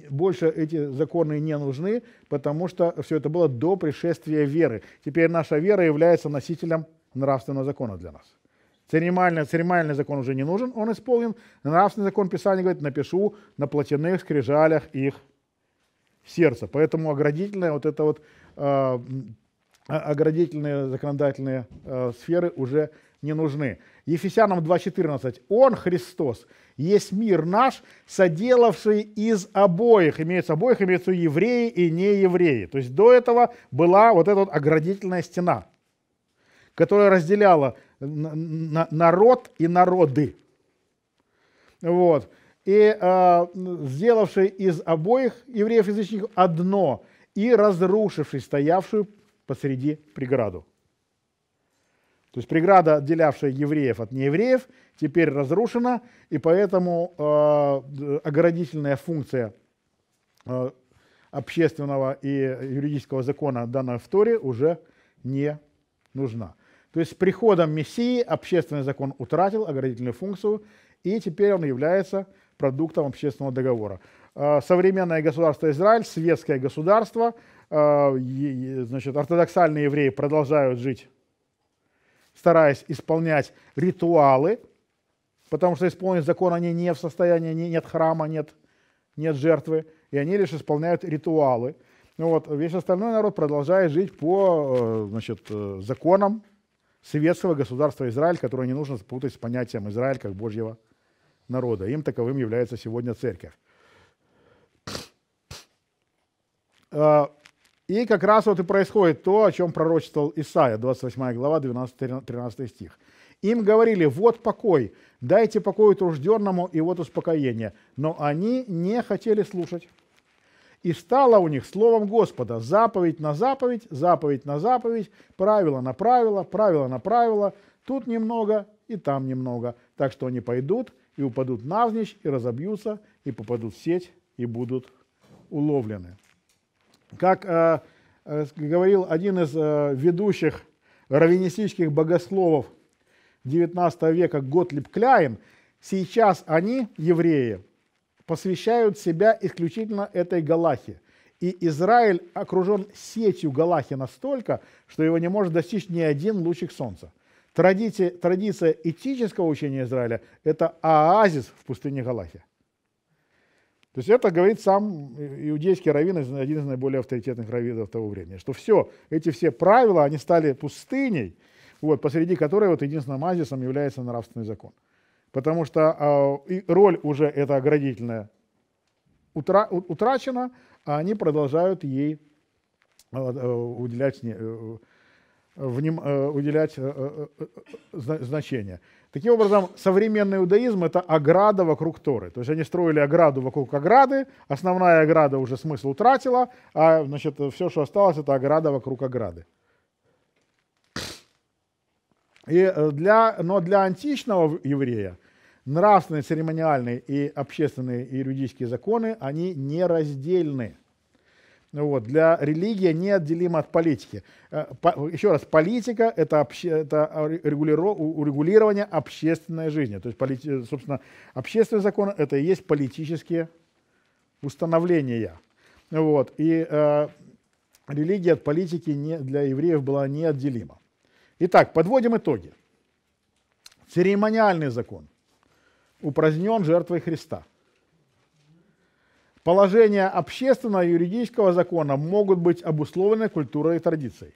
больше эти законы не нужны, потому что все это было до пришествия веры. Теперь наша вера является носителем нравственного закона для нас. Церемониальный, церемониальный закон уже не нужен, он исполнен. Нравственный закон Писания говорит, напишу на плотяных скрижалях их сердца. Поэтому оградительные вот это вот э, оградительные законодательные э, сферы уже не нужны. Ефесянам 2.14. Он, Христос, есть мир наш, соделавший из обоих. Имеется обоих, имеется евреи и неевреи. То есть до этого была вот эта вот оградительная стена, которая разделяла народ и народы. Вот. И э, сделавший из обоих евреев-язычников одно и разрушивший стоявшую посреди преграду. То есть преграда, отделявшая евреев от неевреев, теперь разрушена, и поэтому э, оградительная функция э, общественного и юридического закона данной в уже не нужна. То есть с приходом Мессии общественный закон утратил оградительную функцию, и теперь он является продуктом общественного договора. Э, современное государство Израиль, светское государство, э, значит, ортодоксальные евреи продолжают жить стараясь исполнять ритуалы, потому что исполнить закон они не в состоянии, не, нет храма, нет, нет жертвы, и они лишь исполняют ритуалы. Ну вот, весь остальной народ продолжает жить по э, значит, э, законам советского государства Израиль, которое не нужно спутать с понятием Израиль как Божьего народа. Им таковым является сегодня церковь. Э, и как раз вот и происходит то, о чем пророчествовал Исаия, 28 глава, 12-13 стих. Им говорили, вот покой, дайте покой утружденному и вот успокоение. Но они не хотели слушать. И стало у них словом Господа заповедь на заповедь, заповедь на заповедь, правило на правило, правило на правило, тут немного и там немного. Так что они пойдут и упадут навзничь, и разобьются, и попадут в сеть, и будут уловлены. Как э, э, говорил один из э, ведущих раввинистических богословов XIX века Готлиб Кляйн, сейчас они, евреи, посвящают себя исключительно этой Галахе. И Израиль окружен сетью Галахи настолько, что его не может достичь ни один лучик солнца. Традиция, традиция этического учения Израиля – это оазис в пустыне Галахи. То есть это говорит сам иудейский раввин, один из наиболее авторитетных раввинов того времени, что все, эти все правила, они стали пустыней, вот, посреди которой вот единственным азисом является нравственный закон. Потому что э, роль уже эта оградительная утра, утрачена, а они продолжают ей а, э, уделять, э, вним, э, уделять э, э, э, э значение. Таким образом, современный иудаизм — это ограда вокруг Торы. То есть они строили ограду вокруг ограды, основная ограда уже смысл утратила, а значит, все, что осталось, это ограда вокруг ограды. И э, для, но для античного еврея нравственные, церемониальные и общественные и юридические законы, они не нераздельны. Ну вот, для религии неотделима от политики. Э, еще раз, политика – это, обще, это урегулирование общественной жизни. То есть, полит, э, собственно, общественный закон – это и есть политические установления. Вот, и э, религия от политики не, для евреев была неотделима. Итак, подводим итоги. Церемониальный закон упразднен жертвой Христа – Положения общественного и юридического закона могут быть обусловлены культурой и традицией.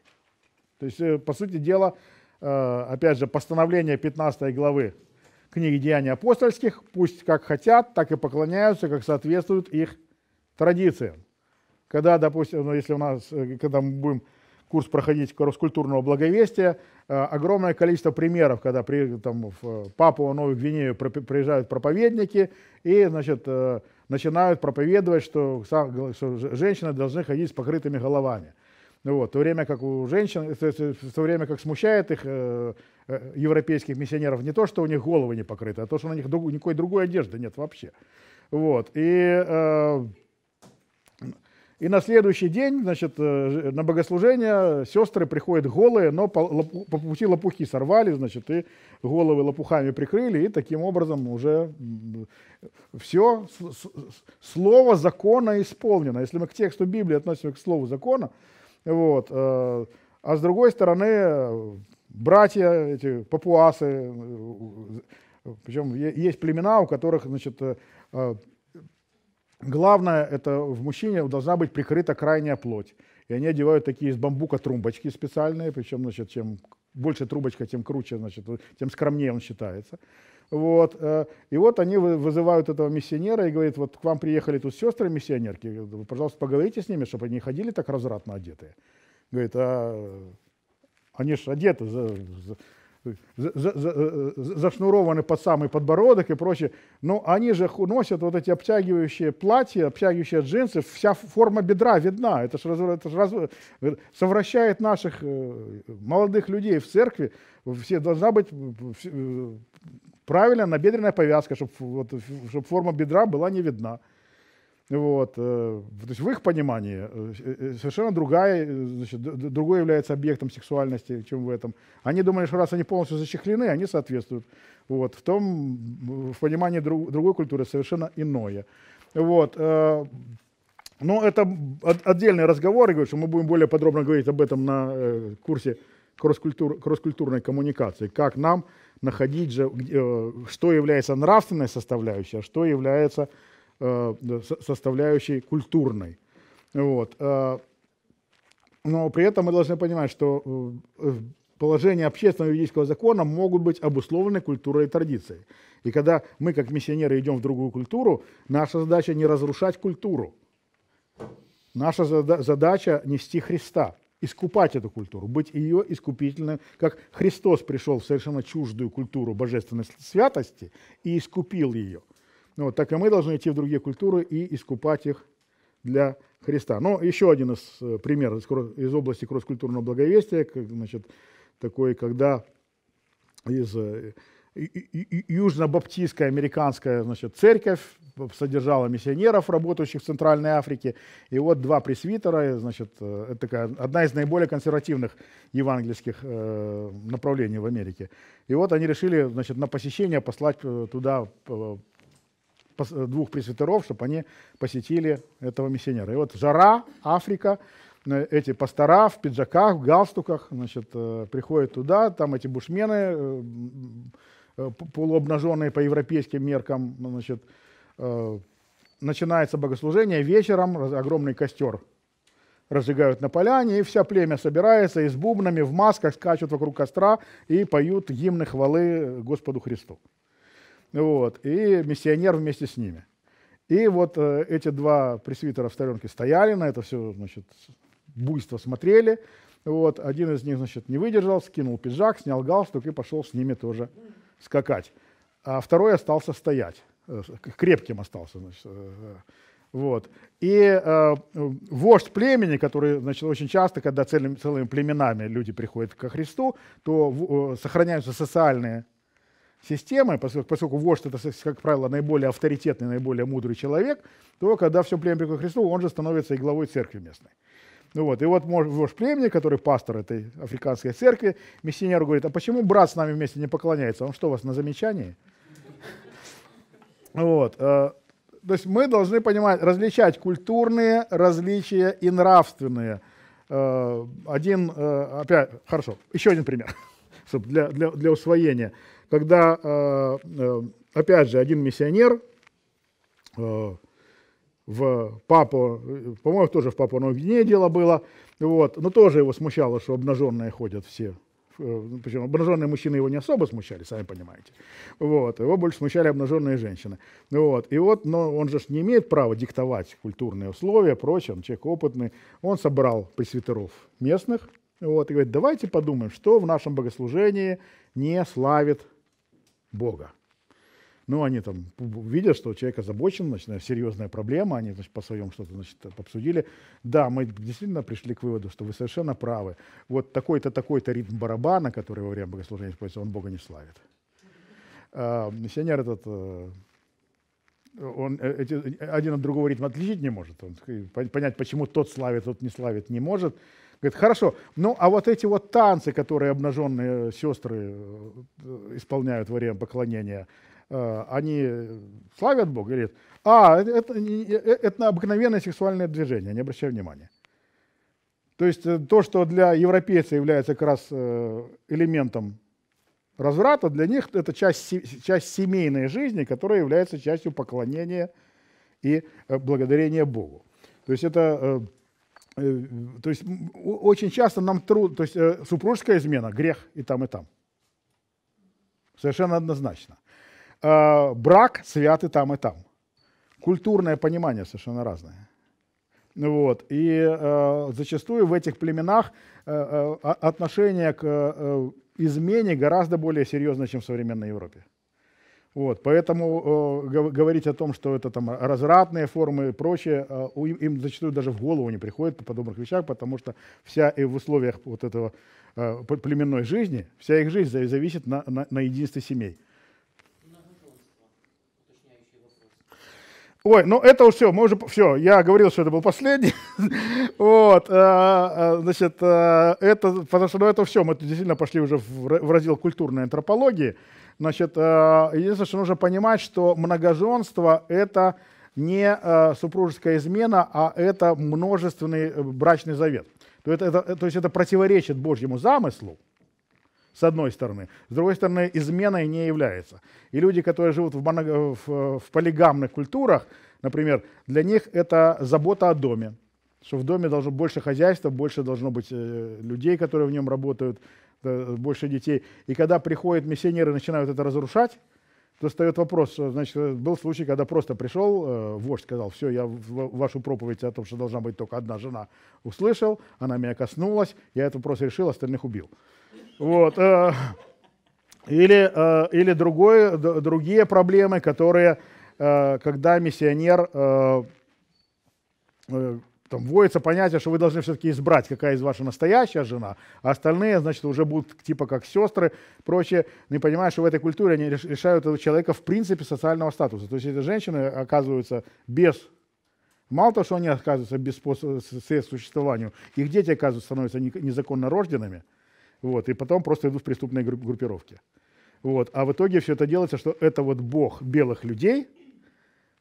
То есть, э, по сути дела, э, опять же, постановление 15 главы книги «Деяний апостольских», пусть как хотят, так и поклоняются, как соответствуют их традициям. Когда, допустим, ну, если у нас, э, когда мы будем курс проходить роскультурного благовестия, огромное количество примеров, когда при, там, в Папуа Новую Гвинею приезжают проповедники и, значит, начинают проповедовать, что, что женщины должны ходить с покрытыми головами. Вот, в то время как у женщин, в то время как смущает их э, э, европейских миссионеров не то, что у них головы не покрыты, а то, что на них друг, никакой другой одежды нет вообще. Вот, и э, и на следующий день, значит, э, э, на богослужение сестры приходят голые, но по, по пути лопухи сорвали, значит, и головы лопухами прикрыли, и таким образом уже все, слово закона исполнено. Если мы к тексту Библии относимся к слову закона, вот, э, а с другой стороны, братья эти, папуасы, причем есть племена, у которых, значит, Главное, это в мужчине должна быть прикрыта крайняя плоть. И они одевают такие из бамбука трубочки специальные, причем, значит, чем больше трубочка, тем круче, значит, тем скромнее он считается. Вот. Э, и вот они вызывают этого миссионера и говорят, вот к вам приехали тут сестры-миссионерки, вы, пожалуйста, поговорите с ними, чтобы они не ходили так развратно одетые. Говорит, а они же одеты, Э, зашнурованы под самый подбородок и прочее. Но они же носят вот эти обтягивающие платья, обтягивающие джинсы, вся форма бедра видна. Это же раз, это же раз, э, совращает наших э, молодых людей в церкви. Все должна быть правильно набедренная повязка, чтобы, вот, чтобы форма бедра была не видна. Вот, э, то есть в их понимании э, э, совершенно другая, значит, другой является объектом сексуальности, чем в этом. Они думали, что раз они полностью зачехлены, они соответствуют. Вот, в том, в понимании друг, другой культуры совершенно иное. Вот, но это отдельный разговор, я говорю, что мы будем более подробно говорить об этом на курсе кросс-культур, кросс коммуникации, как нам находить же, что является нравственной составляющей, а что является Э, составляющей культурной. Вот. Э, но при этом мы должны понимать, что э, положения общественного юридического закона могут быть обусловлены культурой и традицией. И когда мы, как миссионеры, идем в другую культуру, наша задача не разрушать культуру. Наша задача нести Христа, искупать эту культуру, быть ее искупительным, как Христос пришел в совершенно чуждую культуру божественной святости и искупил ее – ну, вот, так и мы должны идти в другие культуры и искупать их для Христа. Но еще один из э, примеров из, из области кросс-культурного благовестия, как, значит, такой, когда из э, южно-баптистская американская значит, церковь содержала миссионеров, работающих в Центральной Африке. И вот два пресвитера, э, значит, это такая, одна из наиболее консервативных евангельских э, направлений в Америке. И вот они решили значит, на посещение послать туда двух пресвитеров, чтобы они посетили этого миссионера. И вот жара, Африка, э, эти пастора в пиджаках, в галстуках, значит, э, приходят туда, там эти бушмены, э, полуобнаженные по европейским меркам, значит, начинается богослужение, вечером огромный костер разжигают на поляне, и вся племя собирается и с бубнами в масках скачут вокруг костра и поют гимны хвалы Господу Христу вот, и миссионер вместе с ними. И вот э, эти два пресвитера в сторонке стояли, на это все, значит, буйство смотрели. Вот, один из них, значит, не выдержал, скинул пиджак, снял галстук и пошел с ними тоже скакать. А второй остался стоять, э, крепким остался, значит, э, э. вот. И э, э, вождь племени, который, значит, очень часто, когда целыми, целыми племенами люди приходят ко Христу, то э, сохраняются социальные системы, поскольку, поскольку вождь это, как правило, наиболее авторитетный, наиболее мудрый человек, то когда все племя приходит к Христу, он же становится и главой церкви местной. Ну вот, и вот вождь племени, который пастор этой африканской церкви, миссионер говорит, а почему брат с нами вместе не поклоняется? Он что, у вас на замечании? Вот. Э, то есть мы должны понимать, различать культурные различия и нравственные. Э, один, э, опять, хорошо, еще один пример для, для, для усвоения когда, э, э, опять же, один миссионер э, в Папу, по-моему, тоже в Папу Новой дело было, вот, но тоже его смущало, что обнаженные ходят все. Причем обнаженные мужчины его не особо смущали, сами понимаете. Вот, его больше смущали обнаженные женщины. Вот, и вот, но он же не имеет права диктовать культурные условия, прочее, он человек опытный. Он собрал пресвитеров местных, вот, и говорит, давайте подумаем, что в нашем богослужении не славит Бога. Ну, они там видят, что человек озабочен, значит, серьезная проблема, они значит, по своему что-то значит, обсудили. Да, мы действительно пришли к выводу, что вы совершенно правы. Вот такой-то, такой-то ритм барабана, который во время богослужения используется, он Бога не славит. А, миссионер этот, э, он э, эти, один от другого ритма отличить не может. Он, понять, почему тот славит, тот не славит, не может. Говорит, хорошо, ну а вот эти вот танцы, которые обнаженные сестры э, исполняют во время поклонения, э, они славят Бога? Говорит, а, это, это э, обыкновенное сексуальное движение, не обращай внимания. То есть то, что для европейца является как раз элементом разврата, для них это часть, часть семейной жизни, которая является частью поклонения и благодарения Богу. То есть это Э, то есть очень часто нам трудно, то есть э, супружеская измена – грех и там, и там. Совершенно однозначно. А, брак свят и там, и там. Культурное понимание совершенно разное. Вот. И э, зачастую в этих племенах э, э отношение к э, измене гораздо более серьезное, чем в современной Европе. Вот, поэтому э, говорить о том, что это там развратные формы и прочее, э, им, им зачастую даже в голову не приходит по подобных вещах, потому что вся и в условиях вот этого э, племенной жизни, вся их жизнь зависит на, на, на единстве семей. Ой, ну это все, мы уже, все, я говорил, что это был последний. вот, а, значит, а, это, потому что, ну это все, мы действительно пошли уже в, в раздел культурной антропологии. Значит, единственное, что нужно понимать, что многоженство – это не супружеская измена, а это множественный брачный завет. То, это, это, то есть это противоречит Божьему замыслу с одной стороны. С другой стороны, изменой не является. И люди, которые живут в, моно... в, в полигамных культурах, например, для них это забота о доме, что в доме должно быть больше хозяйства, больше должно быть э, людей, которые в нем работают, э, больше детей. И когда приходят миссионеры и начинают это разрушать, то встает вопрос, значит, э, был случай, когда просто пришел э, вождь, сказал, все, я в, вашу проповедь о том, что должна быть только одна жена, услышал, она меня коснулась, я этот вопрос решил, остальных убил. Вот. Э, или, э, или другое, другие проблемы, которые, э, когда миссионер там вводится понятие, что вы должны все-таки избрать, какая из ваша настоящая жена, а остальные, значит, уже будут типа как сестры, прочее. Не ну понимаешь, что в этой культуре они решают этого человека в принципе социального статуса. То есть эти женщины оказываются без Мало того, что они оказываются без способа существованию, их дети, оказываются становятся незаконно рожденными – вот, и потом просто идут в преступные группировки. Вот, а в итоге все это делается, что это вот бог белых людей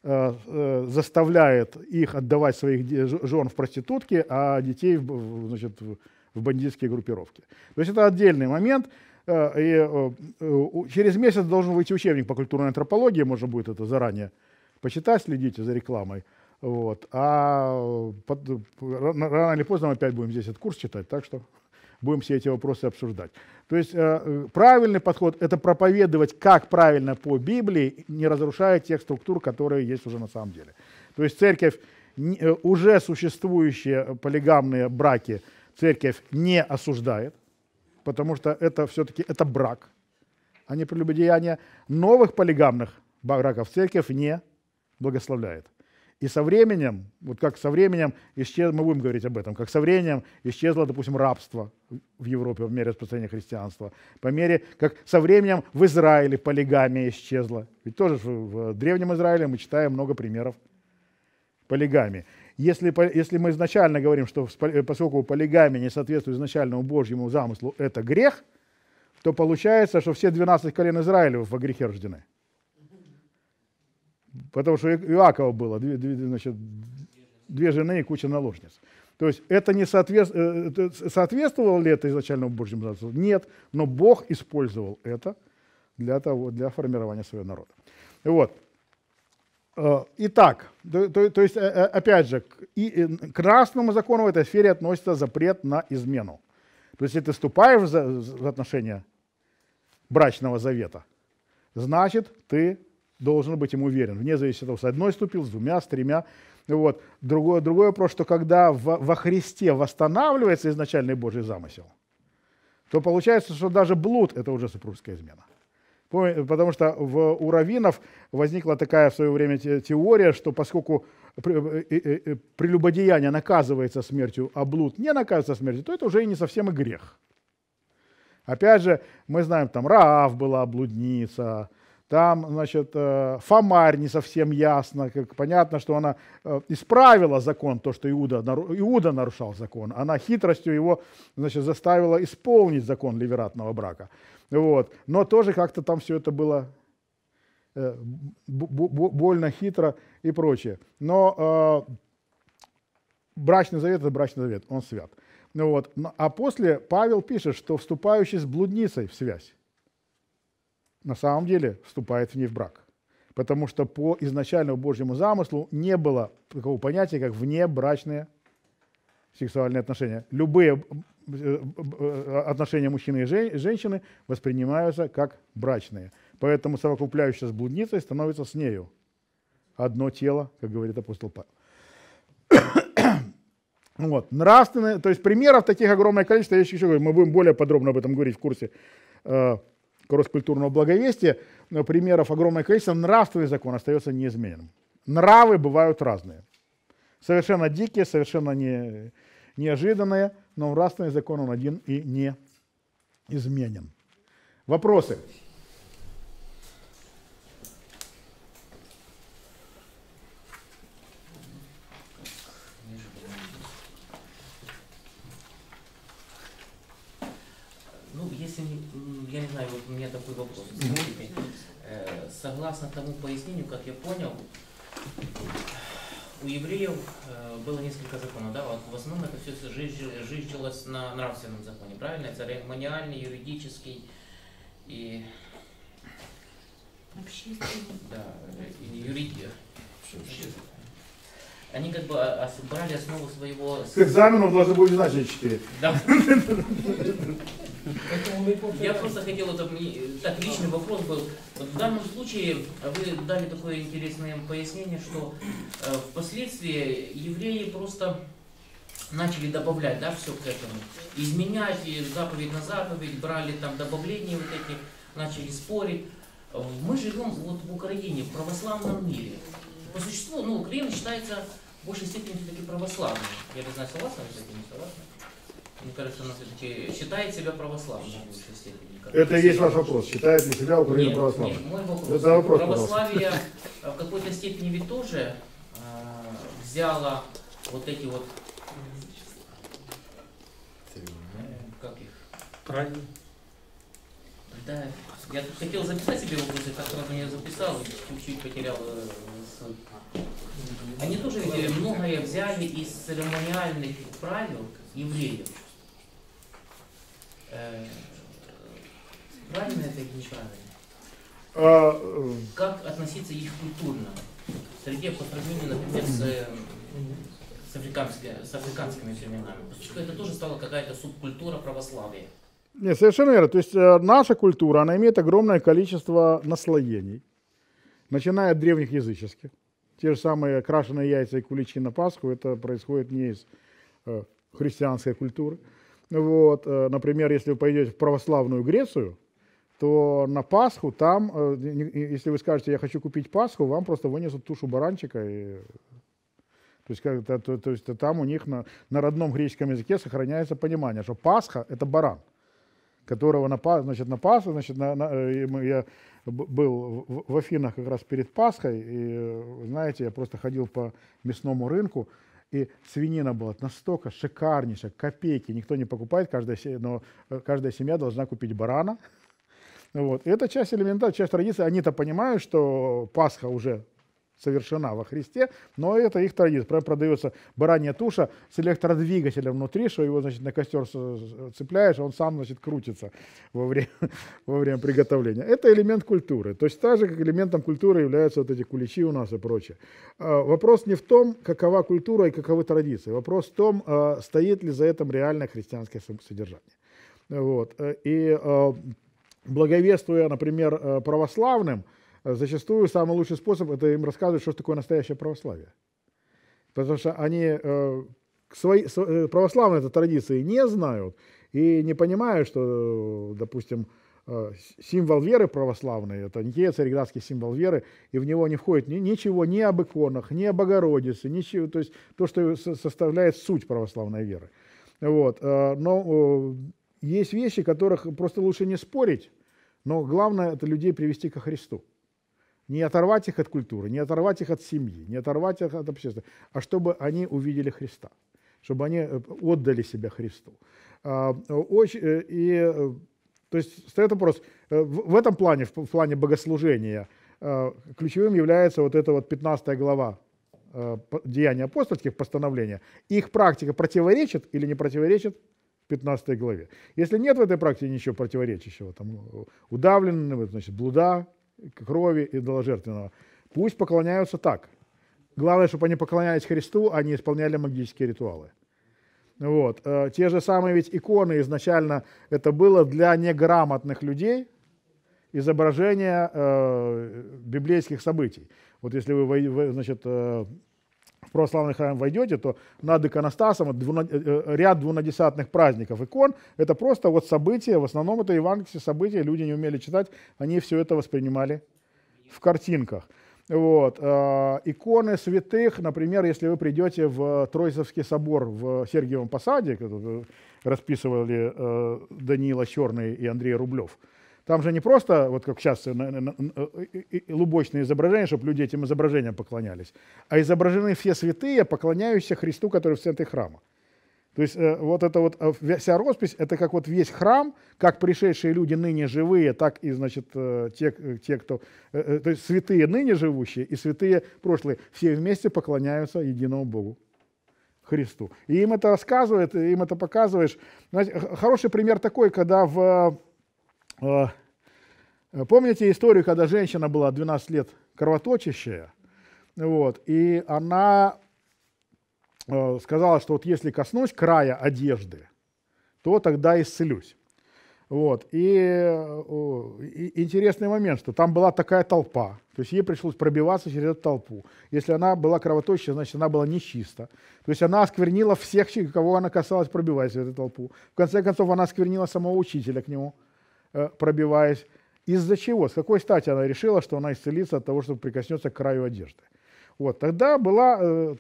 э, э, заставляет их отдавать своих жен в проститутки, а детей в, значит, в бандитские группировки. То есть это отдельный момент. Э, и э, через месяц должен выйти учебник по культурной антропологии, можно будет это заранее почитать, следите за рекламой. Вот. А э, под, рано или поздно мы опять будем здесь этот курс читать, так что будем все эти вопросы обсуждать. То есть э, э, правильный подход – это проповедовать, как правильно по Библии, не разрушая тех структур, которые есть уже на самом деле. То есть церковь, э, уже существующие полигамные браки церковь не осуждает, потому что это все-таки это брак, а не прелюбодеяние. Новых полигамных браков церковь не благословляет. И со временем, вот как со временем исчез, мы будем говорить об этом, как со временем исчезло, допустим, рабство в Европе в мере распространения христианства, по мере, как со временем в Израиле полигамия исчезла. Ведь тоже в Древнем Израиле мы читаем много примеров полигамии. Если, если мы изначально говорим, что поскольку полигамия не соответствует изначальному Божьему замыслу, это грех, то получается, что все 12 колен Израилевых во грехе рождены. Потому что у Иакова было две, две, значит, две жены и куча наложниц. То есть это не соответствовало, э, соответствовало ли это изначально Божьему замыслу? Нет, но Бог использовал это для, того, для формирования своего народа. Вот. Э, итак, то, то, то есть, э, опять же, и, к красному закону в этой сфере относится запрет на измену. То есть, если ты вступаешь в, за, в отношения брачного завета, значит, ты должен быть им уверен, вне зависимости от того, с одной ступил, с двумя, с тремя. Вот. Другое, другой вопрос, что когда во, во Христе восстанавливается изначальный Божий замысел, то получается, что даже блуд – это уже супружеская измена. Потому что в, у раввинов возникла такая в свое время теория, что поскольку прелюбодеяние наказывается смертью, а блуд не наказывается смертью, то это уже и не совсем и грех. Опять же, мы знаем, там Раав была блудница, там, значит, э, Фомарь не совсем ясно, как понятно, что она э, исправила закон, то, что Иуда, Иуда нарушал закон. Она хитростью его, значит, заставила исполнить закон ливератного брака. Вот. Но тоже как-то там все это было э, больно, хитро и прочее. Но брачный завет – это брачный завет, он свят. Ну вот. А после Павел пишет, что вступающий с блудницей в связь на самом деле вступает с ней в брак. Потому что по изначальному Божьему замыслу не было такого понятия, как внебрачные сексуальные отношения. Любые э, э, э, отношения мужчины и женщины воспринимаются как брачные. Поэтому совокупляющая с блудницей становится с нею. Одно тело, как говорит апостол Павел. Вот. Нравственные, то есть примеров таких огромное количество, я еще говорю, мы будем более подробно об этом говорить в курсе кросс-культурного благовестия, примеров огромное количество, нравственный закон остается неизменным. Нравы бывают разные. Совершенно дикие, совершенно не, неожиданные, но нравственный закон он один и не изменен. Вопросы? согласно тому пояснению, как я понял, у евреев э, было несколько законов, да, в основном это все жиждилось на нравственном законе, правильно? Это церемониальный, юридический и... Общественный. Да, и юридия. Общественный они как бы а, а, брали основу своего... С экзаменов должны были значить 4. Да. Я просто хотел, это, так личный вопрос был. Вот в данном случае а, вы дали такое интересное пояснение, что э, впоследствии евреи просто начали добавлять, да, все к этому. Изменять заповедь на заповедь, брали там добавления вот эти, начали спорить. Э, мы живем вот в Украине, в православном мире. По существу, ну, Украина считается в большей степени все-таки православные. Я не знаю, согласны вы с этим, не согласны? Мне кажется, она все-таки считает себя православным в большей степени. Как это и есть ваш вопрос. Считает ли себя Украина нет, православной? Нет, мой вопрос. Это вопрос Православие э, в какой-то степени ведь тоже э, взяло вот эти вот э, как их? Правильно. Да, я хотел записать себе вопросы, как раз я записал, чуть-чуть потерял э, с они тоже видели многое взяли из церемониальных правил евреев. Э, правильно это или неправильно? А, э, как относиться их культурно? Среди по сравнению, например, с, э, с, африканскими, с африканскими племенами. Поскольку это тоже стала какая-то субкультура православия. Нет, совершенно верно. То есть наша культура, она имеет огромное количество наслоений, начиная от древних языческих, те же самые крашеные яйца и кулички на Пасху, это происходит не из э, христианской культуры. Вот, э, например, если вы пойдете в православную Грецию, то на Пасху там, э, если вы скажете, я хочу купить Пасху, вам просто вынесут тушу баранчика и то есть, как, то, то, то есть там у них на, на родном греческом языке сохраняется понимание, что Пасха – это баран, которого на, значит, на Пасху, значит, на, на, э, я, был в Афинах как раз перед Пасхой, и, э, знаете, я просто ходил по мясному рынку, и свинина была настолько шикарнейшая, копейки, никто не покупает, каждая, но э, каждая семья должна купить барана. Вот. И это часть элемента, часть традиции. Они-то понимают, что Пасха уже совершена во Христе, но это их традиция. Продается баранья туша с электродвигателем внутри, что его, значит, на костер цепляешь, а он сам, значит, крутится во время, во время приготовления. Это элемент культуры. То есть так же, как элементом культуры являются вот эти куличи у нас и прочее. А, вопрос не в том, какова культура и каковы традиции. Вопрос в том, а, стоит ли за этим реально христианское содержание. Вот. Э, и а, благовествуя, например, э, православным, зачастую самый лучший способ это им рассказывать, что такое настоящее православие. Потому что они э, свои, э, православные это традиции не знают и не понимают, что, э, допустим, символ веры православной, это Никея Цареградский символ веры, и в него не входит ни, ничего ни об иконах, ни об Богородице, ничего, то есть то, что составляет суть православной веры. Вот. Но есть вещи, которых просто лучше не спорить, но главное это людей привести ко Христу. Не оторвать их от культуры, не оторвать их от семьи, не оторвать их от общества, а чтобы они увидели Христа, чтобы они э, отдали себя Христу. А, э, и, э, то есть стоит вопрос, в этом плане, в плане богослужения, ключевым является вот эта вот 15 глава деяния апостольских постановления. Их практика противоречит или не противоречит 15 главе. Если нет в этой практике ничего противоречащего, там удавленным, значит, блуда, крови и идоложертвенного. Пусть поклоняются так. Главное, чтобы они поклонялись Христу, а не исполняли магические ритуалы. Вот. Э, те же самые ведь иконы изначально это было для неграмотных людей изображение э, библейских событий. Вот если вы, значит, э, в православный храм войдете, то над иконостасом двуна, э, э, ряд двунадесятных праздников икон. Это просто вот события, в основном это евангельские события, люди не умели читать, они все это воспринимали в картинках. Вот. Э, иконы святых, например, если вы придете в Тройцевский собор в Сергиевом Посаде, расписывали Даниила Черный и Андрей Рублев, там же не просто, вот как сейчас, э, э, э, лубочные изображения, чтобы люди этим изображениям поклонялись, а изображены все святые, поклоняющиеся Христу, который в центре храма. То есть вот эта вот вся роспись, это как вот весь храм, как пришедшие люди ныне живые, так и, значит, те, те кто... То есть святые ныне живущие и святые прошлые, все вместе поклоняются единому Богу. Христу. И им это сказывает, им это показываешь. Знаете, хороший пример такой, когда в а, помните историю, когда женщина была 12 лет кровоточащая, вот, и она а, сказала, что вот если коснусь края одежды, то тогда исцелюсь. Вот. И, и интересный момент, что там была такая толпа, то есть ей пришлось пробиваться через эту толпу. Если она была кровоточащая, значит, она была нечиста. То есть она осквернила всех, кого она касалась, пробиваясь в эту толпу. В конце концов, она осквернила самого учителя к нему – Э, пробиваясь. Из-за чего? С какой стати она решила, что она исцелится от того, что прикоснется к краю одежды? Вот, тогда была э,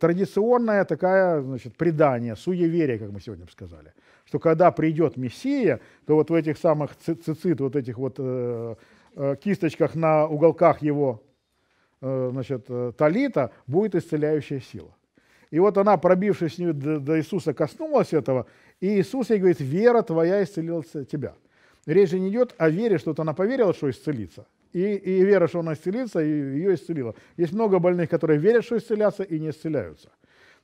традиционная такая, значит, предание, суеверие, как мы сегодня сказали, что когда придет Мессия, то вот в этих самых цицит, вот этих вот э, э, кисточках на уголках его, э, значит, э, талита будет исцеляющая сила. И вот она, пробившись до, до Иисуса, коснулась этого, и Иисус ей говорит, вера твоя исцелила тебя речь не идет о вере, что она поверила, что исцелится. И, и вера, что она исцелится, ее исцелила. Есть много больных, которые верят, что исцелятся, и не исцеляются.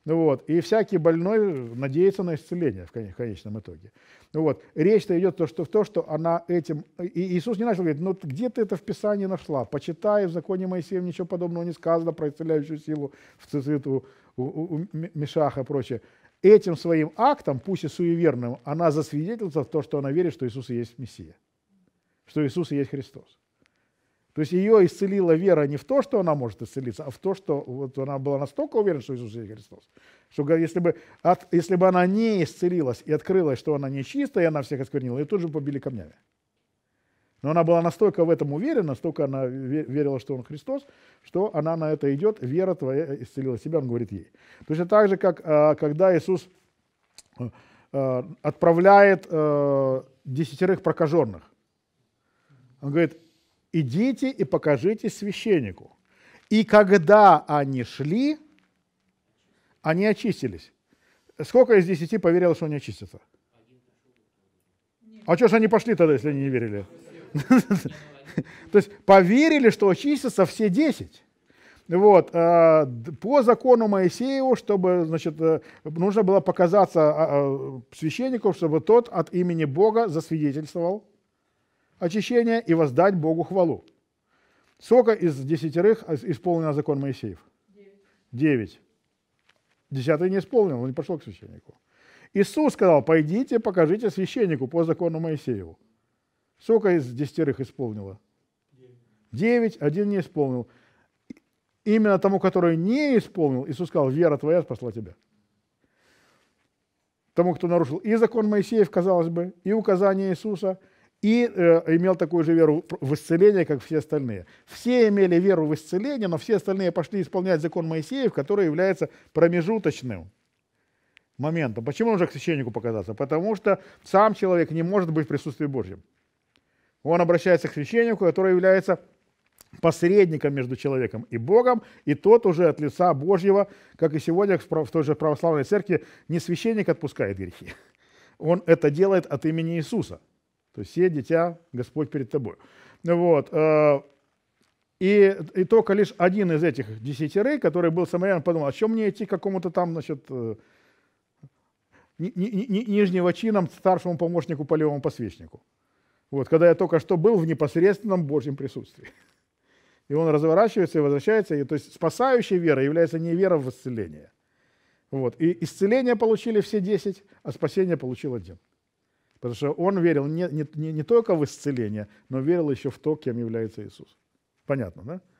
Вот. И всякий больной надеется на исцеление в конечном итоге. Вот. Речь-то идет то, что, в то, что она этим... И Иисус не начал говорить, ну где ты это в Писании нашла? Почитай, в законе Моисеем ничего подобного не сказано про исцеляющую силу в циту у, у, у Мишаха и прочее этим своим актом, пусть и суеверным, она засвидетельствовала в то, что она верит, что Иисус и есть Мессия, что Иисус и есть Христос. То есть ее исцелила вера не в то, что она может исцелиться, а в то, что вот она была настолько уверена, что Иисус есть Христос, что если бы, от, если бы она не исцелилась и открылась, что она нечистая, и она всех осквернила, ее тут же побили камнями. Но она была настолько в этом уверена, настолько она верила, что он Христос, что она на это идет, вера твоя исцелила себя, он говорит ей. Точно так же, как а, когда Иисус э, э, отправляет э, десятерых прокаженных. Он говорит, идите и покажите священнику. И когда они шли, они очистились. Сколько из десяти поверило, что они очистятся? А что же они пошли тогда, если они не верили? То есть поверили, что очистятся все десять. Вот, э, по закону Моисееву, чтобы, значит, э, нужно было показаться а, а, священнику, чтобы тот от имени Бога засвидетельствовал очищение и воздать Богу хвалу. Сколько из десятерых исполнено закон Моисеев? Девять. Десятый не исполнил, он не пошел к священнику. Иисус сказал, пойдите, покажите священнику по закону Моисееву. Сколько из десятерых исполнило? Девять, один не исполнил. Именно тому, который не исполнил, Иисус сказал, вера твоя спасла тебя. Тому, кто нарушил и закон Моисеев, казалось бы, и указания Иисуса, и э, имел такую же веру в исцеление, как все остальные. Все имели веру в исцеление, но все остальные пошли исполнять закон Моисеев, который является промежуточным моментом. Почему нужно к священнику показаться? Потому что сам человек не может быть в присутствии Божьем. Он обращается к священнику, который является посредником между человеком и Богом, и тот уже от лица Божьего, как и сегодня в той же православной церкви, не священник отпускает грехи. Он это делает от имени Иисуса. То есть все дитя Господь перед тобой. Вот. Э, и, и только лишь один из этих десятеры, который был самарян, подумал, а что мне идти к какому-то там, значит, э, ни, ни, ни, нижнего чином старшему помощнику полевому посвечнику. Вот, когда я только что был в непосредственном Божьем присутствии. И он разворачивается и возвращается. И, то есть спасающая вера является не вера в исцеление. Вот. И исцеление получили все десять, а спасение получил один. Потому что он верил не, не, не, не только в исцеление, но верил еще в то, кем является Иисус. Понятно, да?